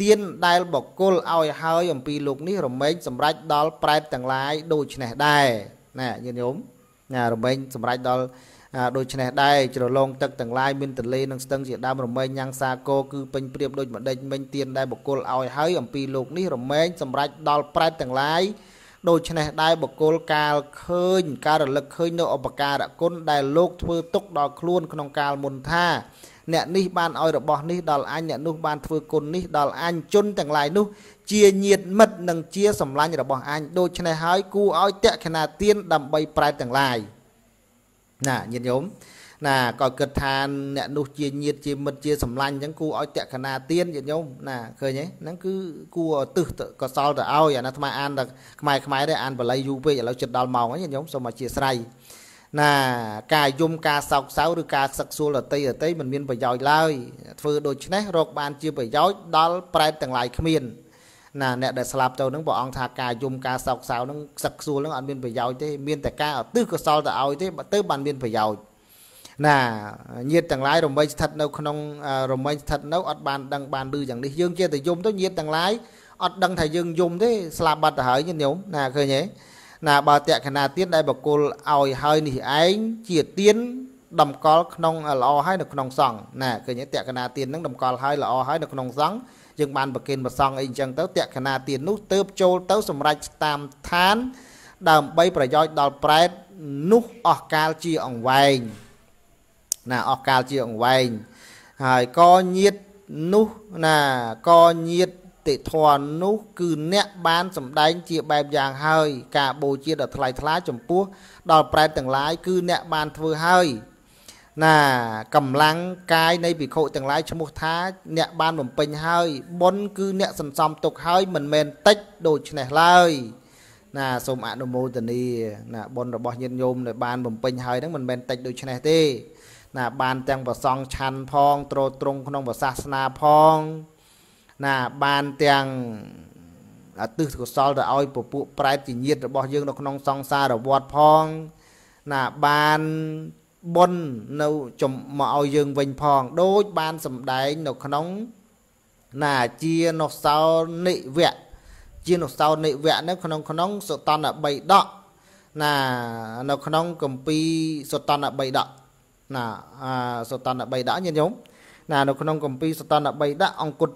ទៀនដែលបកគលឲ្យហើយអំពីលោកនេះរមែងសម្រេចដល់ប្រែតទាំងឡាយដូច្នេះដែរណាញាតិញោមណារមែងសម្រេចដល់ដូច្នេះដែរជ្រលងទឹកទាំងឡាយមានទន្លេនិងស្ទឹងជាដើមរមែងញ៉ាំងសាគរគឺពេញព្រៀបដូចម្ដេចមិញទៀនដែលបកគលឲ្យហើយអំពីលោកនេះរមែងសម្រេចដល់ប្រែតទាំងឡាយដូច្នេះដែរបុគ្គលកាលឃើញការរលឹកឃើញនៅឧបការៈគុណដែលលោកធ្វើទុកដល់ខ្លួនក្នុងកាល មុនថាអ្នកនេះបានឲ្យរបស់នេះដល់អញអ្នកនោះបានធ្វើគុណនេះដល់អញជនទាំងឡាយនោះជាញាតមិត្តនិងជាសម្លាញ់របស់អញដូច្នេះហើយគូឲ្យតេខណាទានដើម្បីប្រែតទាំងឡាយណាញាតិញោមណាក៏គិតថាអ្នកនោះជាញាតជាមិត្តជាសម្លាញ់អញ្ចឹងគួរឲ្យតក្កណាទៀនយាយញោមណាឃើញទេហ្នឹងគឺគួរទឹះកសលទៅឲ្យអាណាថ្មអានតែខ្មែរខ្មែរទេអានបល័យយូរពេកឥឡូវចិត្តដល់ម៉ោងហើយយាយញោមសូមអធិស្ឋានណាការយំការសោកសៅឬការសឹកសួលអតីអតីមិនមានប្រយោជន៍ឡើយធ្វើដូច្នេះរកបានជាប្រយោជន៍ដល់ប្រែតទាំងឡាយគ្មានណាអ្នកដែលស្លាប់ទៅនឹងព្រះអង្គថាការយំការសោកសៅនឹងសឹកសួលនឹងអត់មានប្រយោជន៍ទេមានតែការឧទ្ទិសកុសលទៅឲ្យទេទៅបានមានប្រយោជន៍ណាញាតទាំងឡាយរំលែងស្ថិតនៅក្នុងរំលែងស្ថិតនៅអត់បានដឹងបានឮយ៉ាងនេះយើងជាតែយំទៅញាតទាំងឡាយអត់ដឹងថាយើងយំទេស្លាប់បាត់ទៅហើយញាតិញោមណាឃើញទេណាបើតក្ខណាទៀនដែលបកគលឲ្យហើយនេះឯងជាទៀនតម្កល់ក្នុងល្អហើយនៅក្នុងសង្ឃណាឃើញទេតក្ខណាទៀននឹងតម្កល់ហើយល្អហើយនៅក្នុងសង្ឃយើងបានប្រគិនប្រសងអីអញ្ចឹងទៅតក្ខណាទៀននោះទៅចូលទៅសម្រេចតាមឋានដើម្បីប្រយោជន៍ដល់ប្រែតនោះអស់កាលជាអង្វែងណាអស់កាលជាអង្វែងហើយក៏ញាតនោះណាក៏ញាតតិធននោះ គឺ អ្នកបានសម្ដែងជាបែបយ៉ាង ហើយ ការបូជាដ៏ថ្លៃថ្លាចំពោះដល់ប្រែតទាំងឡាយគឺអ្នកបានធ្វើហើយណាកម្លាំងកាយនៃភិក្ខុទាំងឡាយឈ្មោះ ថា អ្នក បានបំពេញហើយបុណ្យគឺអ្នកសន្សំទុកហើយមិនមែនតិចដូច្នេះឡើយ ណាសូមអនុមោទនាណាបុណ្យរបស់ញាតិញោមដែលបានបំពេញហើយហ្នឹងមិនមែនតិចដូច្នេះទេណាបានទាំងប្រសង់ឆាន់ផងត្រោតត្រង់ក្នុងព្រះសាសនាផង ណាបានទាំងអតិសកុសលទៅឲ្យពពួកប្រែតជាញាតរបស់យើងនៅក្នុងសង្សារវត្តផងណាបានបុណ្យនៅចំមកឲ្យយើងវិញផងដូចបានសម្ដែងនៅក្នុងណាជានុសោនិវៈជានុសោនិវៈនៅ ក្នុងក្នុងសតន3ដកណានៅក្នុងកម្ពីសតន3ដកណាសតន3ដាក់ញាតិញោមណានៅក្នុងកម្ពីសតន3ដាក់អង្គុត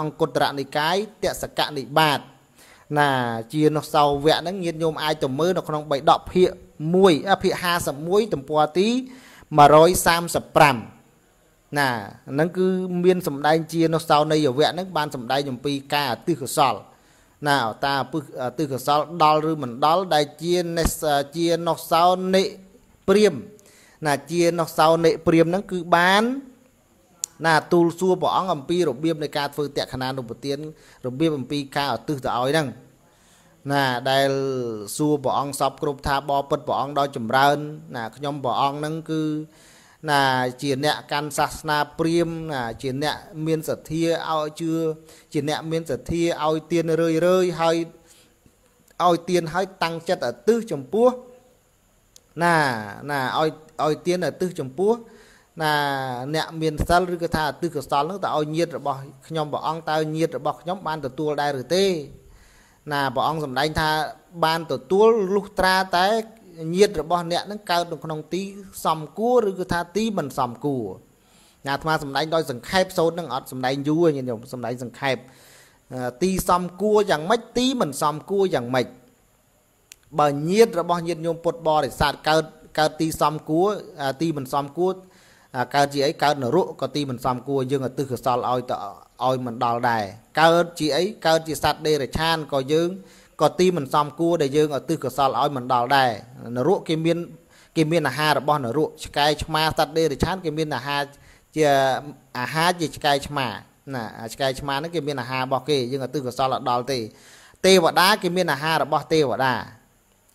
អង្គុតរនិកាយតសកនិបាត ណា ជានោះសោវៈហ្នឹងញាតិញោមអាចទៅមើលនៅក្នុង3ដកភាគ1ភាគ51ទំព័រទី135ណាហ្នឹងគឺមាន សម្ដែងជានោះសោនៃវៈហ្នឹងបានសម្ដែងអំពីការអតិកុសលណា តាពឹសអតិកុសលដល់ឬមិនដល់ដែលជាជានោះសោនិព្រាមណាជានោះសោនិព្រាមហ្នឹងគឺបាន ណា ទូលសួរព្រះអង្គអំពីរបៀបនៃការធ្វើតក្ខណានុពទានរបៀបអំពីការឧទ្ទិសទៅឲ្យហ្នឹងណាដែលសួរព្រះអង្គសពគ្រប់ថាបបិទ្ធព្រះអង្គដល់ចម្រើន ណាខ្ញុំព្រះអង្គហ្នឹងគឺណាជាអ្នកកាន់សាសនាព្រាហ្មណ៍ណាជាអ្នកមានសទ្ធាឲ្យជឿជាអ្នកមានសទ្ធាឲ្យទានរឿយរឿយហើយឲ្យទានហើយតាំងចិត្តអតិសចំពោះណាណាឲ្យឲ្យទានឧទ្ទិសចំពោះណាអ្នកមានសិលឬក៏ថាឧទ្ទិសកុសលនោះតើឲ្យញាតរបស់ខ្ញុំព្រះអង្គតើញាតរបស់ខ្ញុំ បានទទួលដែរឬទេណាព្រះអង្គសម្ដែងថាបានទទួលលុះត្រាតែញាតរបស់អ្នកនឹងកើតនៅក្នុងទីសំគួរឬក៏ថាទីមិនសំគួរណាអាត្មាសម្ដែងដោយសង្ខេបសូត្រនឹងអត់សម្ដែងយូរញាតិញោមសម្ដែងសង្ខេបទីសំគួរយ៉ាងម៉េចទីមិនសំគួរយ៉ាងម៉េចបើញាតរបស់ញាតញោមពុទ្ធបរិស័ទកើតកើតទីសំគួរទីមិនសំគួរកើតជាអីកើតនរកក៏ទីមិនសំគួរយើងឧទ្ទិសកុសលឲ្យទៅឲ្យមិនដល់ដែរកើតជាអីកើតជាសត្វដេរឆានក៏យើងក៏ទីមិនសំគួរដែលយើងឧទ្ទិសកុសលឲ្យមិនដល់ដែរនរកគេមានគេមានអាហាររបស់នរកឆ្កែឆ្មាសត្វដេរឆានគេមានអាហារជាអាហារជាឆ្កែឆ្មាណាឆ្កែឆ្មាហ្នឹងគេមានអាហាររបស់គេយើងឧទ្ទិសកុសលឲ្យដល់ទេទេវតាគេមានអាហាររបស់ទេវតា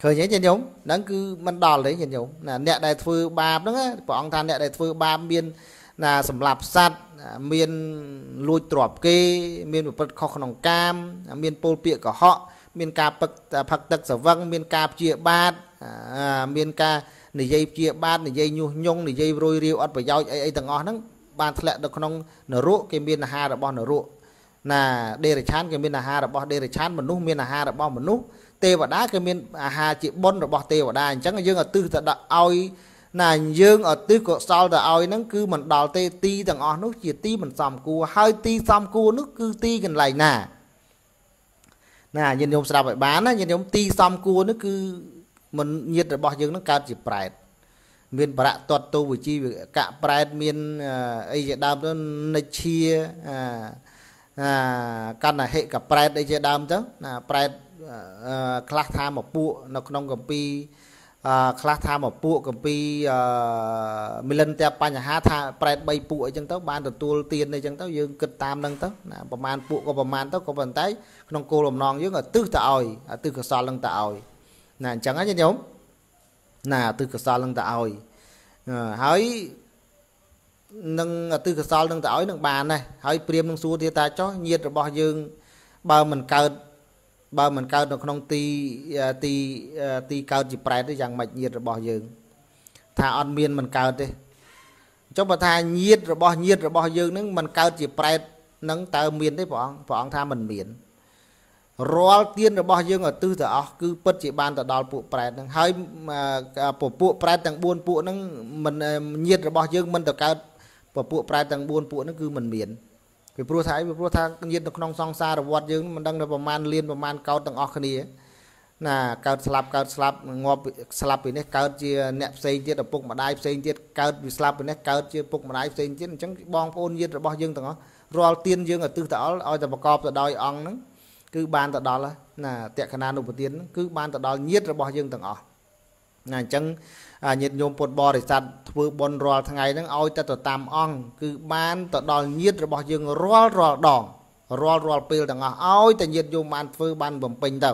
ឃើញទេញាតិញោមហ្នឹងគឺมันដល់ទេញាតិញោមណាអ្នកដែលធ្វើបាបហ្នឹងព្រះអង្គថាអ្នកដែលធ្វើបាបមានណាសម្លាប់សត្វមានលួចទ្រព្យគេមានប្រព្រឹត្តខុសក្នុងកាមមានពលពាកកុហកមានការផឹកផឹកទឹកស្រវឹងមាន ការព្យាបាទមានការ និយាយព្យាបាទនិយាយញុះញង់និយាយរយរាវអត់ប្រយោជន៍អីអីទាំងអស់ហ្នឹងបានធ្លាក់ទៅក្នុងនរកគេមានអាហាររបស់នរកណាដេរឆានគេមានអាហាររបស់ដេរឆានមនុស្សមានអាហាររបស់មនុស្សទេវតាគេមានអាហារជាបុណ្យរបស់ទេវតាអញ្ចឹងយើងឧទ្ទិសទៅដាក់ឲ្យណាយើងឧទ្ទិសកុសលទៅឲ្យហ្នឹងគឺមិនដល់ទេទីទាំងអស់នោះជាទីមិនសមគួរហើយទីសមគួរនោះគឺទីកន្លែងណាណាញាតិញោមស្ដាប់ឲ្យបានណាញាតិញោមទីសមគួរនោះគឺមិនញាតិរបស់យើងនឹងកើតជាប្រែតមានបរៈតតទូវិជីវកៈប្រែតមានអីជាដើមទៅនិជាអាកណ្ណហិកប្រែតអីជាដើមទៅណាប្រែតខ្លះថាមកពួកនៅក្នុងកម្ពីខ្លះថាមកពួកកម្ពីមិលិនតែបញ្ហាថាប្រែត3ពួកអីចឹងទៅបានទទួលទានអីចឹងទៅយើងគិតតាមនឹងទៅណាប្រហែលពួកក៏ប្រហែលទៅក៏ប៉ុន្តែក្នុងគោលបំណងយើងឲ្យទឹះទៅឲ្យទឹះកសលនឹងទៅឲ្យណាអញ្ចឹងហ្នឹងញោមណាទឹះកសលនឹងទៅឲ្យហើយនឹងទឹះកសលនឹងទៅឲ្យនឹងបានដែរហើយព្រាមនឹងសួរទៀតតាចោះញាតរបស់យើងបើមិនកើតបើមិនកើតនៅក្នុង ទីទីទីកើតជាប្រែតទេយ៉ាងម៉េចញាតរបស់យើងថាអត់មានមិនកើតទេចុះបើថាញាត របស់ញាត របស់យើងនឹងមិនកើតជាប្រែតនឹងតើមានទេព្រះអង្គព្រះអង្គថាមិនមានរាល់ទៀនរបស់យើងឧទ្ទិសទៅអស់គឺពិតជាបានទៅដល់ពួកប្រែតនឹងហើយពពួកប្រែតទាំង4ពួកហ្នឹងមិនញាតរបស់យើងមិនទៅកើតពពួកប្រែតទាំង4ពួកហ្នឹងគឺមិនមានពីព្រោះថាអីពីព្រោះថាញាតនៅក្នុងសង្សារវត្តយើងមិនដឹងទៅប្រមាណលៀនប្រមាណកោតទាំងអស់គ្នាណាកើតស្លាប់កើតស្លាប់ងាប់ស្លាប់ពីនេះកើតជាអ្នកផ្សេងទៀតឪពុកម្ដាយផ្សេងទៀតកើតវាស្លាប់ពីនេះកើតជាឪពុកម្ដាយផ្សេងទៀតអញ្ចឹងបងប្អូនញាតិរបស់យើងទាំងអស់រាល់ទៀនយើងឧទ្ទិសទៅអល់ឲ្យតែប្រកបទៅដោយអង្គហ្នឹងគឺបានទៅដល់ណាតក្កណានុពទានគឺបានទៅដល់ញាតិរបស់យើងទាំងអស់ណាអញ្ចឹងញាតិញោមពុទ្ធបរិស័ទធ្វើបុណ្យរាល់ថ្ងៃហ្នឹងឲ្យតែទៅតាមអង្គគឺបានទៅដល់ញាតិរបស់យើងរាល់រាល់ដងរាល់រាល់ពេលទាំងអស់ឲ្យតែញាតិញោមបានធ្វើបានបំពេញទៅ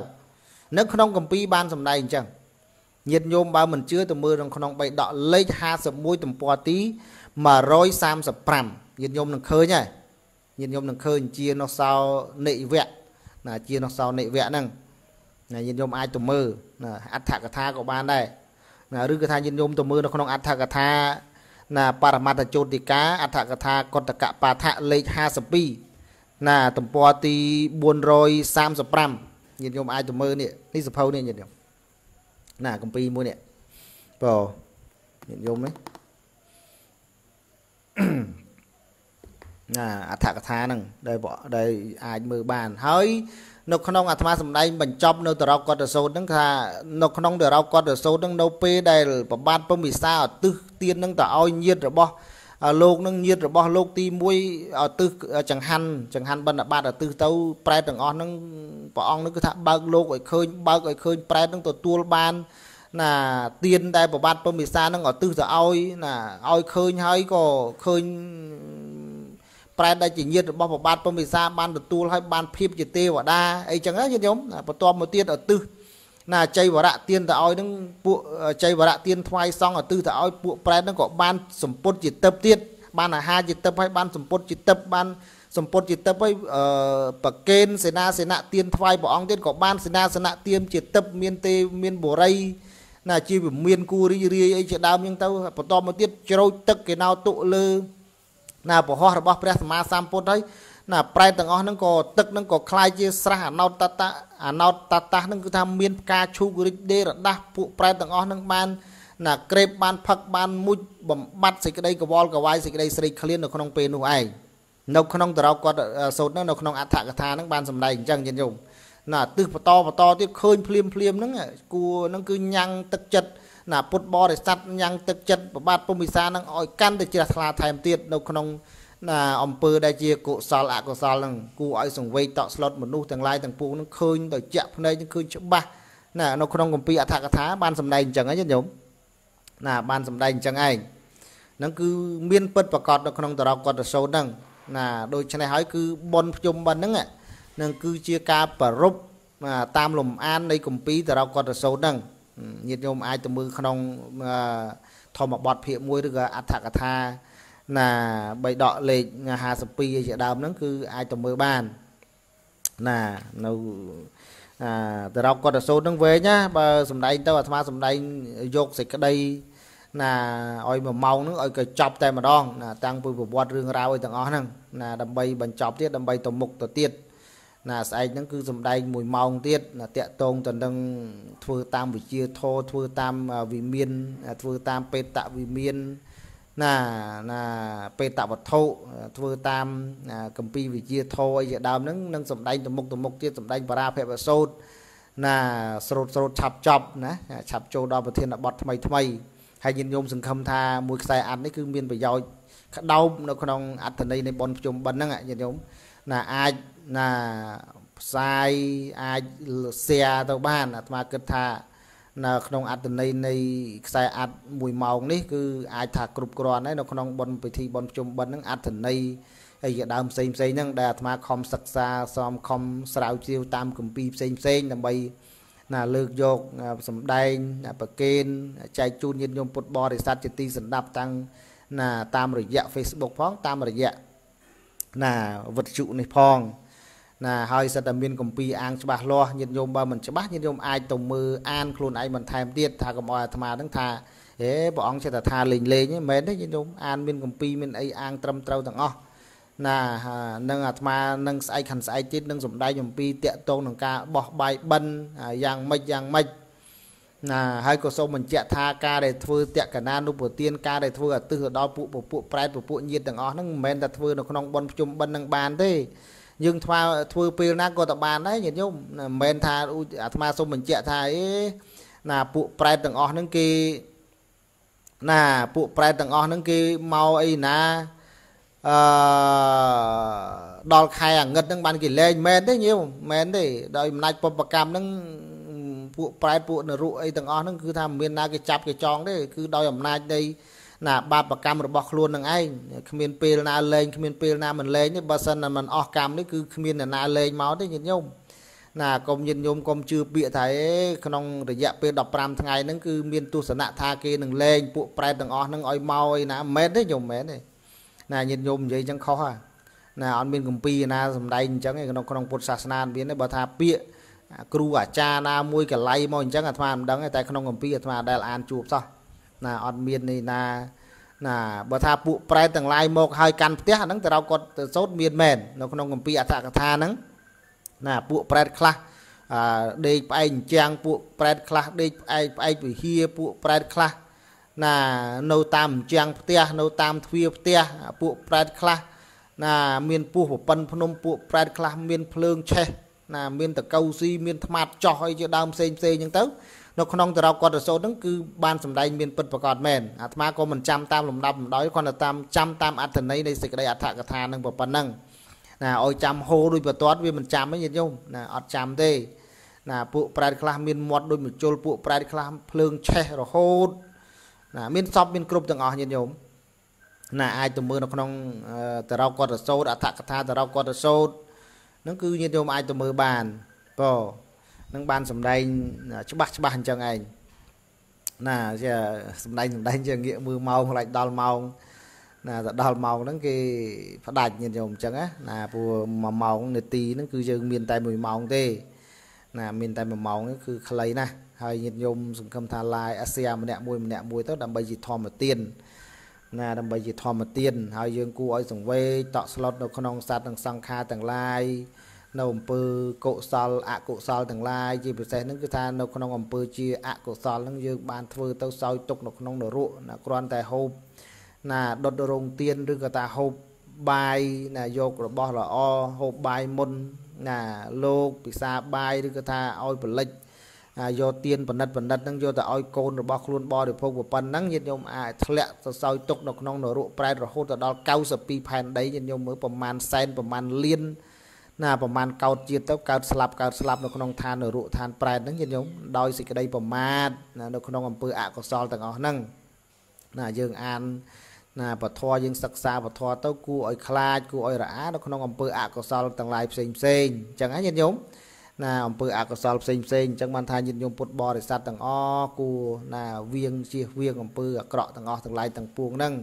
នៅ ក្នុងកម្ពីបានសម្ដែងអញ្ចឹងញាតិញោមបើមិនជឿទៅមើលនៅក្នុងបៃដកលេខ51ទំព័រទី135ញាតិញោមនឹងឃើញហើយញាតិញោមនឹងឃើញជានោះសោនិវៈណាជានោះសោនិវៈហ្នឹងណាញាតិញោមអាចទៅមើលណាអដ្ឋកថាក៏បានដែរណាឬក៏ថាញាតិញោមទៅមើលនៅក្នុងអត្ថកថាណាបរមត្តជោតិកាអត្ថកថាកតក បាថៈលេខ52ណាទំព័រទី435ញាតិញោមអាចទៅមើលនេះនេះសភៅនេះញាតិញោមណាកំពីមួយនេះបើញាតិញោមនេះណាអត្ថកថាហ្នឹងដែលដែលអាចមើលបានហើយនៅក្នុងអាត្មាសម្ដែងបញ្ចប់នៅតរោកតសូត្រហ្នឹងថានៅក្នុងតរោកតសូត្រហ្នឹងនៅពេលដែលប្របាទពំវិសាឧទ្ទិសទៀនហ្នឹងទៅឲ្យញាតរបស់លោកនឹងញាតរបស់លោកទី1ឲ្យទឹះចង្ហាន់ចង្ហាន់បណ្ឌបាតឲ្យទឹះទៅប្រែទាំងអស់ហ្នឹងព្រះអង្គនឹងគឺថាបើកលោកឲ្យឃើញបើកឲ្យឃើញប្រែនឹងទទួលបានណាទៀនដែលប្របាទពំពិសានឹងឲ្យទឹះទៅឲ្យណាឲ្យឃើញហើយក៏ឃើញប្រែដែលជាញាតិរបស់ព្រះបាទពំពិសាបានទទួលហើយបានភាពជាទេវតាអីចឹងណាញាតិញោមបន្ទាប់មកទៀតឧទ្ទិសណាចៃវរៈទៀនទៅឲ្យនឹងពួកចៃវរៈទៀនថ្វាយសង់ឧទ្ទិសទៅឲ្យពួកប្រែនឹងក៏បានសម្ពុតជាទឹកទៀតបានអាហារជាទឹកហើយបានសម្ពុតជាទឹកបានសម្ពុតជាទឹកហើយប្រកេនសេនាសេនៈទៀនថ្វាយព្រះអង្គទៀតក៏បានសេនាសេនៈទៀនជាទឹកមានទេមានបុរីណាជាវិមានគូរីរាយអីជាដើមហ្នឹងទៅបន្តមកទៀតជ្រោចទឹកគេណោទុលើណាពហោះរបស់ព្រះសម្មាសម្ពុទ្ធហើយណាប្រែទាំងអស់ហ្នឹងក៏ទឹកហ្នឹងក៏คล้ายជាស្រះអណោតតតអណោតតតហ្នឹងគឺថាមានផ្កាឈូករិចដេរដាស់ពួកប្រែទាំងអស់ហ្នឹងបានណាក្រេបបានផឹកបានមុជបំបត្តិសេចក្តីកវល់កវាយសេចក្តីស្រេកឃ្លាននៅក្នុងពេលនោះឯងនៅក្នុងតារោគាត់សោតហ្នឹងនៅក្នុងអដ្ឋកថាហ្នឹងបានសម្ដែងអញ្ចឹងញាតិញោមណាទិសបន្តបន្តទៀតឃើញភ្លាមភ្លាមហ្នឹងគួរហ្នឹងគឺញ៉ាំងទឹកចិត្តណាពុទ្ធបរិស័ទញ៉ាំងទឹកចិត្តប្របាទពុំវិសានឹងឲ្យកាន់តែជ្រះថ្លាថែមទៀតនៅក្នុងណាអំពើដែលជាកុសលអកុសលនឹងគួរឲ្យសង្វេគតក់ស្លុតមនុស្សទាំងឡាយទាំងពួងនឹងឃើញដោយចាក់ភ្នែកនឹងឃើញច្បាស់ណានៅក្នុងគម្ពីរអដ្ឋកថាបានសម្ដែងអញ្ចឹងហ្នឹងញោមណាបានសម្ដែងអញ្ចឹងឯងហ្នឹងគឺមានពិតប្រកបនៅក្នុងតារកតសោតហ្នឹង ណាដូច្នេះហើយគឺប៉ុនភ្ជុំប៉ុណ្្នឹងហ្នឹងគឺជាការប្ររពតាមលំអាននៃគម្ពីរតារកតសោតហ្នឹងញាតិញោមអាចទៅមើលក្នុងធម្មបទភាគ1ឬក៏អត្ថកថាណាបីដកលេខ52អីជាដើមហ្នឹងគឺអាចទៅមើលបានណានៅអាតារោគគាត់ទៅសូត្រនឹងវែងណាបើសំដែងទៅអាត្មាសំដែងយកសេចក្តីណាឲ្យមួយម៉ោងហ្នឹងឲ្យគេចប់តែម្ដងណាតាំងពីប្រវត្តិរឿងរ៉ាវអីទាំងអស់ហ្នឹងណាដើម្បីបញ្ចប់ទៀតដើម្បីទៅមុខទៅទៀតណាណាស្អែកហ្នឹងគឺសំដែងមួយម៉ោងទៀតណាតាក់តងទៅនឹងធ្វើតាមវិជាធរធ្វើតាមវិមានធ្វើតាមបេតវិមានណាណាបេតវត្ថុធ្វើតាមកម្ពីវិជាធរអីជាដើមហ្នឹងនឹងសំដែងទៅមុខទៅមុខទៀតសំដែងបារាភវសោតណាស្រោតស្រោតឆាប់ ចប់ណាឆាប់ចូលដល់ប្រធានបទថ្មីថ្មីហើយញាតិញោមសង្ឃឹមថាមួយខ្សែអាត់នេះគឺមានប្រយោជន៍ក្តោបនៅក្នុងអត្ថន័យនៃបនភ្ជុំបិណ្ឌហ្នឹងញាតិញោមណាអាចណាផ្សាយអាចแชร์ទៅបានអាត្មាគិតថា នៅ ក្នុងអត្តន័យនៃខ្សែអត្ត1ម៉ោង នេះគឺអាចថា គ្រប់គ្រាន់ហើយនៅក្នុងបុណ្យពិធីបុណ្យភ្ជុំបិណ្ឌហ្នឹងអត្តន័យហើយជាដើមផ្សេងផ្សេងហ្នឹងដែលអាត្មាខំសិក្សាសមខំស្រាវជ្រាវតាមគម្ពីរផ្សេងផ្សេងដើម្បីណាលើកយកសម្ដែងប្រកេនចែកជូនញាតិញោមពុទ្ធបរិស័ទជាទីសន្តាប់តាំងណាតាមរយៈ Facebook ផងតាមរយៈណាវត្ថុនេះផងណាហើយសិតតែមានកម្ពីអាងច្បាស់លាស់ញាតិញោមបើមិនច្បាស់ញាតិញោមអាចទៅមើលអានខ្លួនឯងបន្ថែមទៀតថាកុំឲ្យអាត្មានឹងថាហេព្រះអង្គចេះតែថាលេងលេងហ្នឹងមែនទេញាតិញោមអានមានកម្ពីមានអីអាងត្រឹមត្រូវទាំងអស់ណានឹងអាត្មានឹងស្អែកខាន់ស្អែកទៀតនឹងសំដែងអំពីតកតងនឹងការបោះបាយបិណ្ឌយ៉ាងម៉េចយ៉ាងម៉េចណាហើយក៏សូមបញ្ជាក់ថាការដែលធ្វើតក្កណានុពទានការដែលធ្វើអតិសដល់ពួកពពួកប្រែតពពួកញាតទាំងអស់ហ្នឹងមិនមែនតែធ្វើនៅក្នុងបនភ្ជុំបិណ្ឌនឹងបានទេយើងធ្វើធ្វើពេលណាក៏ទៅបានដែរញាតិញោមមិនមែនថាអាត្មាសូមបញ្ជាក់ថាអេណាពួកប្រែតទាំងអស់ហ្នឹងគេណាពួកប្រែតទាំងអស់ហ្នឹងគេមកអីណាអឺដល់ខែអាងឹតហ្នឹងបានគេលែងមែនទេញាតិមែនទេដោយអំណាចពពកម្មហ្នឹងពួកប្រែពួកនរុអីទាំងអស់ហ្នឹងគឺថាមិនមានណាគេចាប់គេចងទេគឺដោយអំណាចនៃណាបាបកម្មរបស់ខ្លួននឹងឯងគ្មានពេលណាលែងគ្មានពេលណាមិនលែងទេបើសិនតែមិនអស់កម្មនេះគឺគ្មានអ្នកណាលែងមកទេញាតិញោមណាកុំញាតិញោមកុំជឿពាក្យថាអេក្នុងរយៈពេល15ថ្ងៃហ្នឹងគឺមានទស្សនៈថាគេនឹងលែងពួកប្រែតទាំងអស់ហ្នឹងឲ្យមកឯណាមិនមែនទេញោមមិនមែនទេណាញាតិញោមនិយាយចឹងខុសហ่าណាអត់មានកម្ពីណាសំដែងអញ្ចឹងឯក្នុងក្នុងពុទ្ធសាសនាមានទេបើថាពាក្យគ្រូអាចារ្យណាមួយកលៃមកអញ្ចឹងអាត្មាមិនដឹងទេតែក្នុងកម្ពីអាត្មាដែលអានជួបសោះណាអត់មាននេះណាណាបើថាពួកប្រែតទាំងឡាយមក ហើយកាន់ផ្ទះអាហ្នឹងទៅរកគាត់ទៅសោតមានមែន នៅក្នុងកម្ពីអត្ថកថាហ្នឹងណាពួកប្រែតខ្លះអឺដេកផ្អែកអញ្ចាំងពួកប្រែតខ្លះដេកផ្អែកផ្អែកវិហាពួកប្រែតខ្លះណានៅតាមអញ្ចាំងផ្ទះនៅតាមទ្វារផ្ទះពួកប្រែតខ្លះណាមានពោះប្រពន្ធភ្នំពួកប្រែតខ្លះមានភ្លើងឆេះណាមានតកៅស៊ីមានថ្មាតចោះអីជាដើមផ្សេងផ្សេងហ្នឹងទៅនៅក្នុងតារោគាត់រសោតហ្នឹងគឺបានសម្ដែងមានពិតប្រកបមែនអាត្មាក៏មិនចាំតាមលំដាប់លំដោយគាត់តែតាមចាំតាមអត្ថន័យនៃសេចក្តីអដ្ឋកថាហ្នឹងប៉ុណ្ណឹងណាឲ្យចាំហូរដូចបន្ទាត់វាមិនចាំទេញាតិញោមណាអត់ចាំទេណាពួកប្រែតខ្លះមានមាត់ដូចមជុលពួកប្រែតខ្លះភ្លើងឆេះរហូតណាមានសពមានគ្រប់ទាំងអស់ញាតិញោមណាអាចទៅមើលនៅក្នុងតារោគាត់រសោតអដ្ឋកថាតារោគាត់រសោតហ្នឹងគឺញាតិញោមអាចទៅមើលបានបនឹងបានសម្ដែងច្បាស់ច្បាស់អញ្ចឹងឯងណាជាសម្ដែងសម្ដែងជាងាកមើលម៉ោងខ្លាចដល់ម៉ោងណាទៅដល់ម៉ោងហ្នឹងគេផ្ដាច់ញាតិញោមអញ្ចឹងណាព្រោះមួយម៉ោងនាទីហ្នឹងគឺយើងមានតែមួយម៉ោងទេណាមានតែមួយម៉ោងគឺខ្លីណាស់ហើយញាតិញោមសង្ឃឹមថាឡាយអាសៀម្នាក់មួយម្នាក់មួយទៅដើម្បីជាធម្មទានណាដើម្បីជាធម្មទានហើយយើងគួរឲ្យសង្វេតតក់ស្លុតនៅក្នុងសัตว์និងសង្ខារទាំងឡាយនៅអំពើកុសលអកុសលទាំងឡាយជាពិសេសហ្នឹងគឺថានៅក្នុងអំពើជាអកុសលហ្នឹងយើងបានធ្វើទៅសោយទុកនៅក្នុងនរកណាគ្រាន់តែហូបណាដុតរោងទៀនឬក៏ថាហូបបាយណាយករបស់ល្អហូបបាយមុនណាលោកពិសាបាយឬក៏ថាឲ្យផលិចយកទៀនបណ្ឌិតបណ្ឌិតហ្នឹងយកទៅឲ្យកូនរបស់ខ្លួនបរិភោគប៉ុណ្ណឹងញាតិញោមអាចធ្លាក់សរសើយទុកនៅក្នុងនរកប្រែតរហូតដល់92ផែនដីញាតិញោមមើលប្រមាណសែនប្រមាណលានណាប្រមាណកោតជាតិទៅកើតស្លាប់កើតស្លាប់នៅក្នុងឋាននរកឋានប្រែតហ្នឹងញាតិញោមដោយសេចក្តីប្រមាទណានៅក្នុងអំពើអកុសលទាំងអស់ហ្នឹងណាយើងអានណាពធយើងសិក្សាពធទៅគួរឲ្យខ្លាចគួរឲ្យរអានៅក្នុងអំពើអកុសលទាំងឡាយផ្សេងផ្សេងអញ្ចឹងហ្នឹងញាតិញោមណាអំពើអកុសលផ្សេងផ្សេងអញ្ចឹងបានថាញាតិញោមពុទ្ធបរិស័ទទាំងអស់គួរណាវៀងជៀសវៀងអំពើអាក្រក់ទាំងអស់ទាំងឡាយទាំងពួងហ្នឹង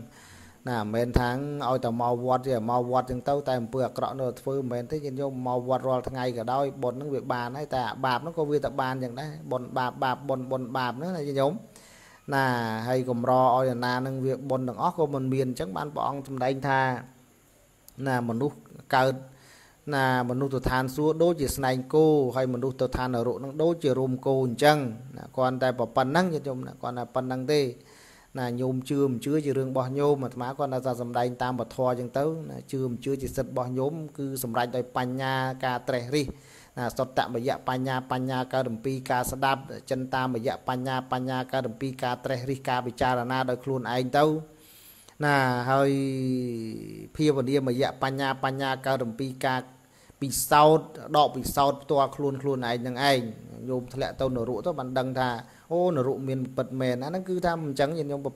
ណាមិនមែនថាឲ្យតែមកវត្តទេមកវត្តចឹងទៅ តែអំពើអាក្រក់នៅធ្វើមិនមែនទេយើងយកមកវត្តរាល់ថ្ងៃក៏ដោយបុណ្យហ្នឹងវាបានហើយតែបាបហ្នឹងក៏វាទៅបានចឹងដែរបុណ្យបាបបាបបុណ្យបុណ្យបាបហ្នឹងណាយើងញោមណាហើយកម្រឲ្យអាណានឹងវាបុណ្យទាំងអស់ក៏មិនមានអញ្ចឹងបានព្រះអង្គសម្ដែងថាណាមនុស្សកើតណាមនុស្សទៅឋានសួគ៌ដូចជាស្នែងគោហើយមនុស្សទៅឋាននរកនឹងដូចជារោមគោអញ្ចឹងណាគ្រាន់តែប៉ុណ្ណឹងយល់យំណាគ្រាន់តែប៉ុណ្ណឹងទេណាញោមជឿមិនជឿជារឿងរបស់ញោមអាត្មាគាត់នៅតែសំដែងតាមពធអញ្ចឹងទៅណាជឿមិនជឿជាសិទ្ធិរបស់ញោមគឺសម្រេចដោយបញ្ញាការត្រេះរិះណាសតមយៈបញ្ញា បញ្ញាកើតអំពីការស្ដាប់ចិន្តាមយៈបញ្ញាបញ្ញាកើតអំពីការត្រេះរិះការពិចារណាដោយខ្លួនឯងទៅណាហើយភាវនាមយៈបញ្ញាបញ្ញាកើតអំពីការពិសោធដកពិសោធផ្ទាល់ខ្លួនខ្លួនឯងនឹងឯងញោមធ្លាក់ទៅនរកទៅបានដឹងថាអូនរុមានពិតមែនអាហ្នឹងគឺថាមិនអញ្ចឹងខ្ញុំ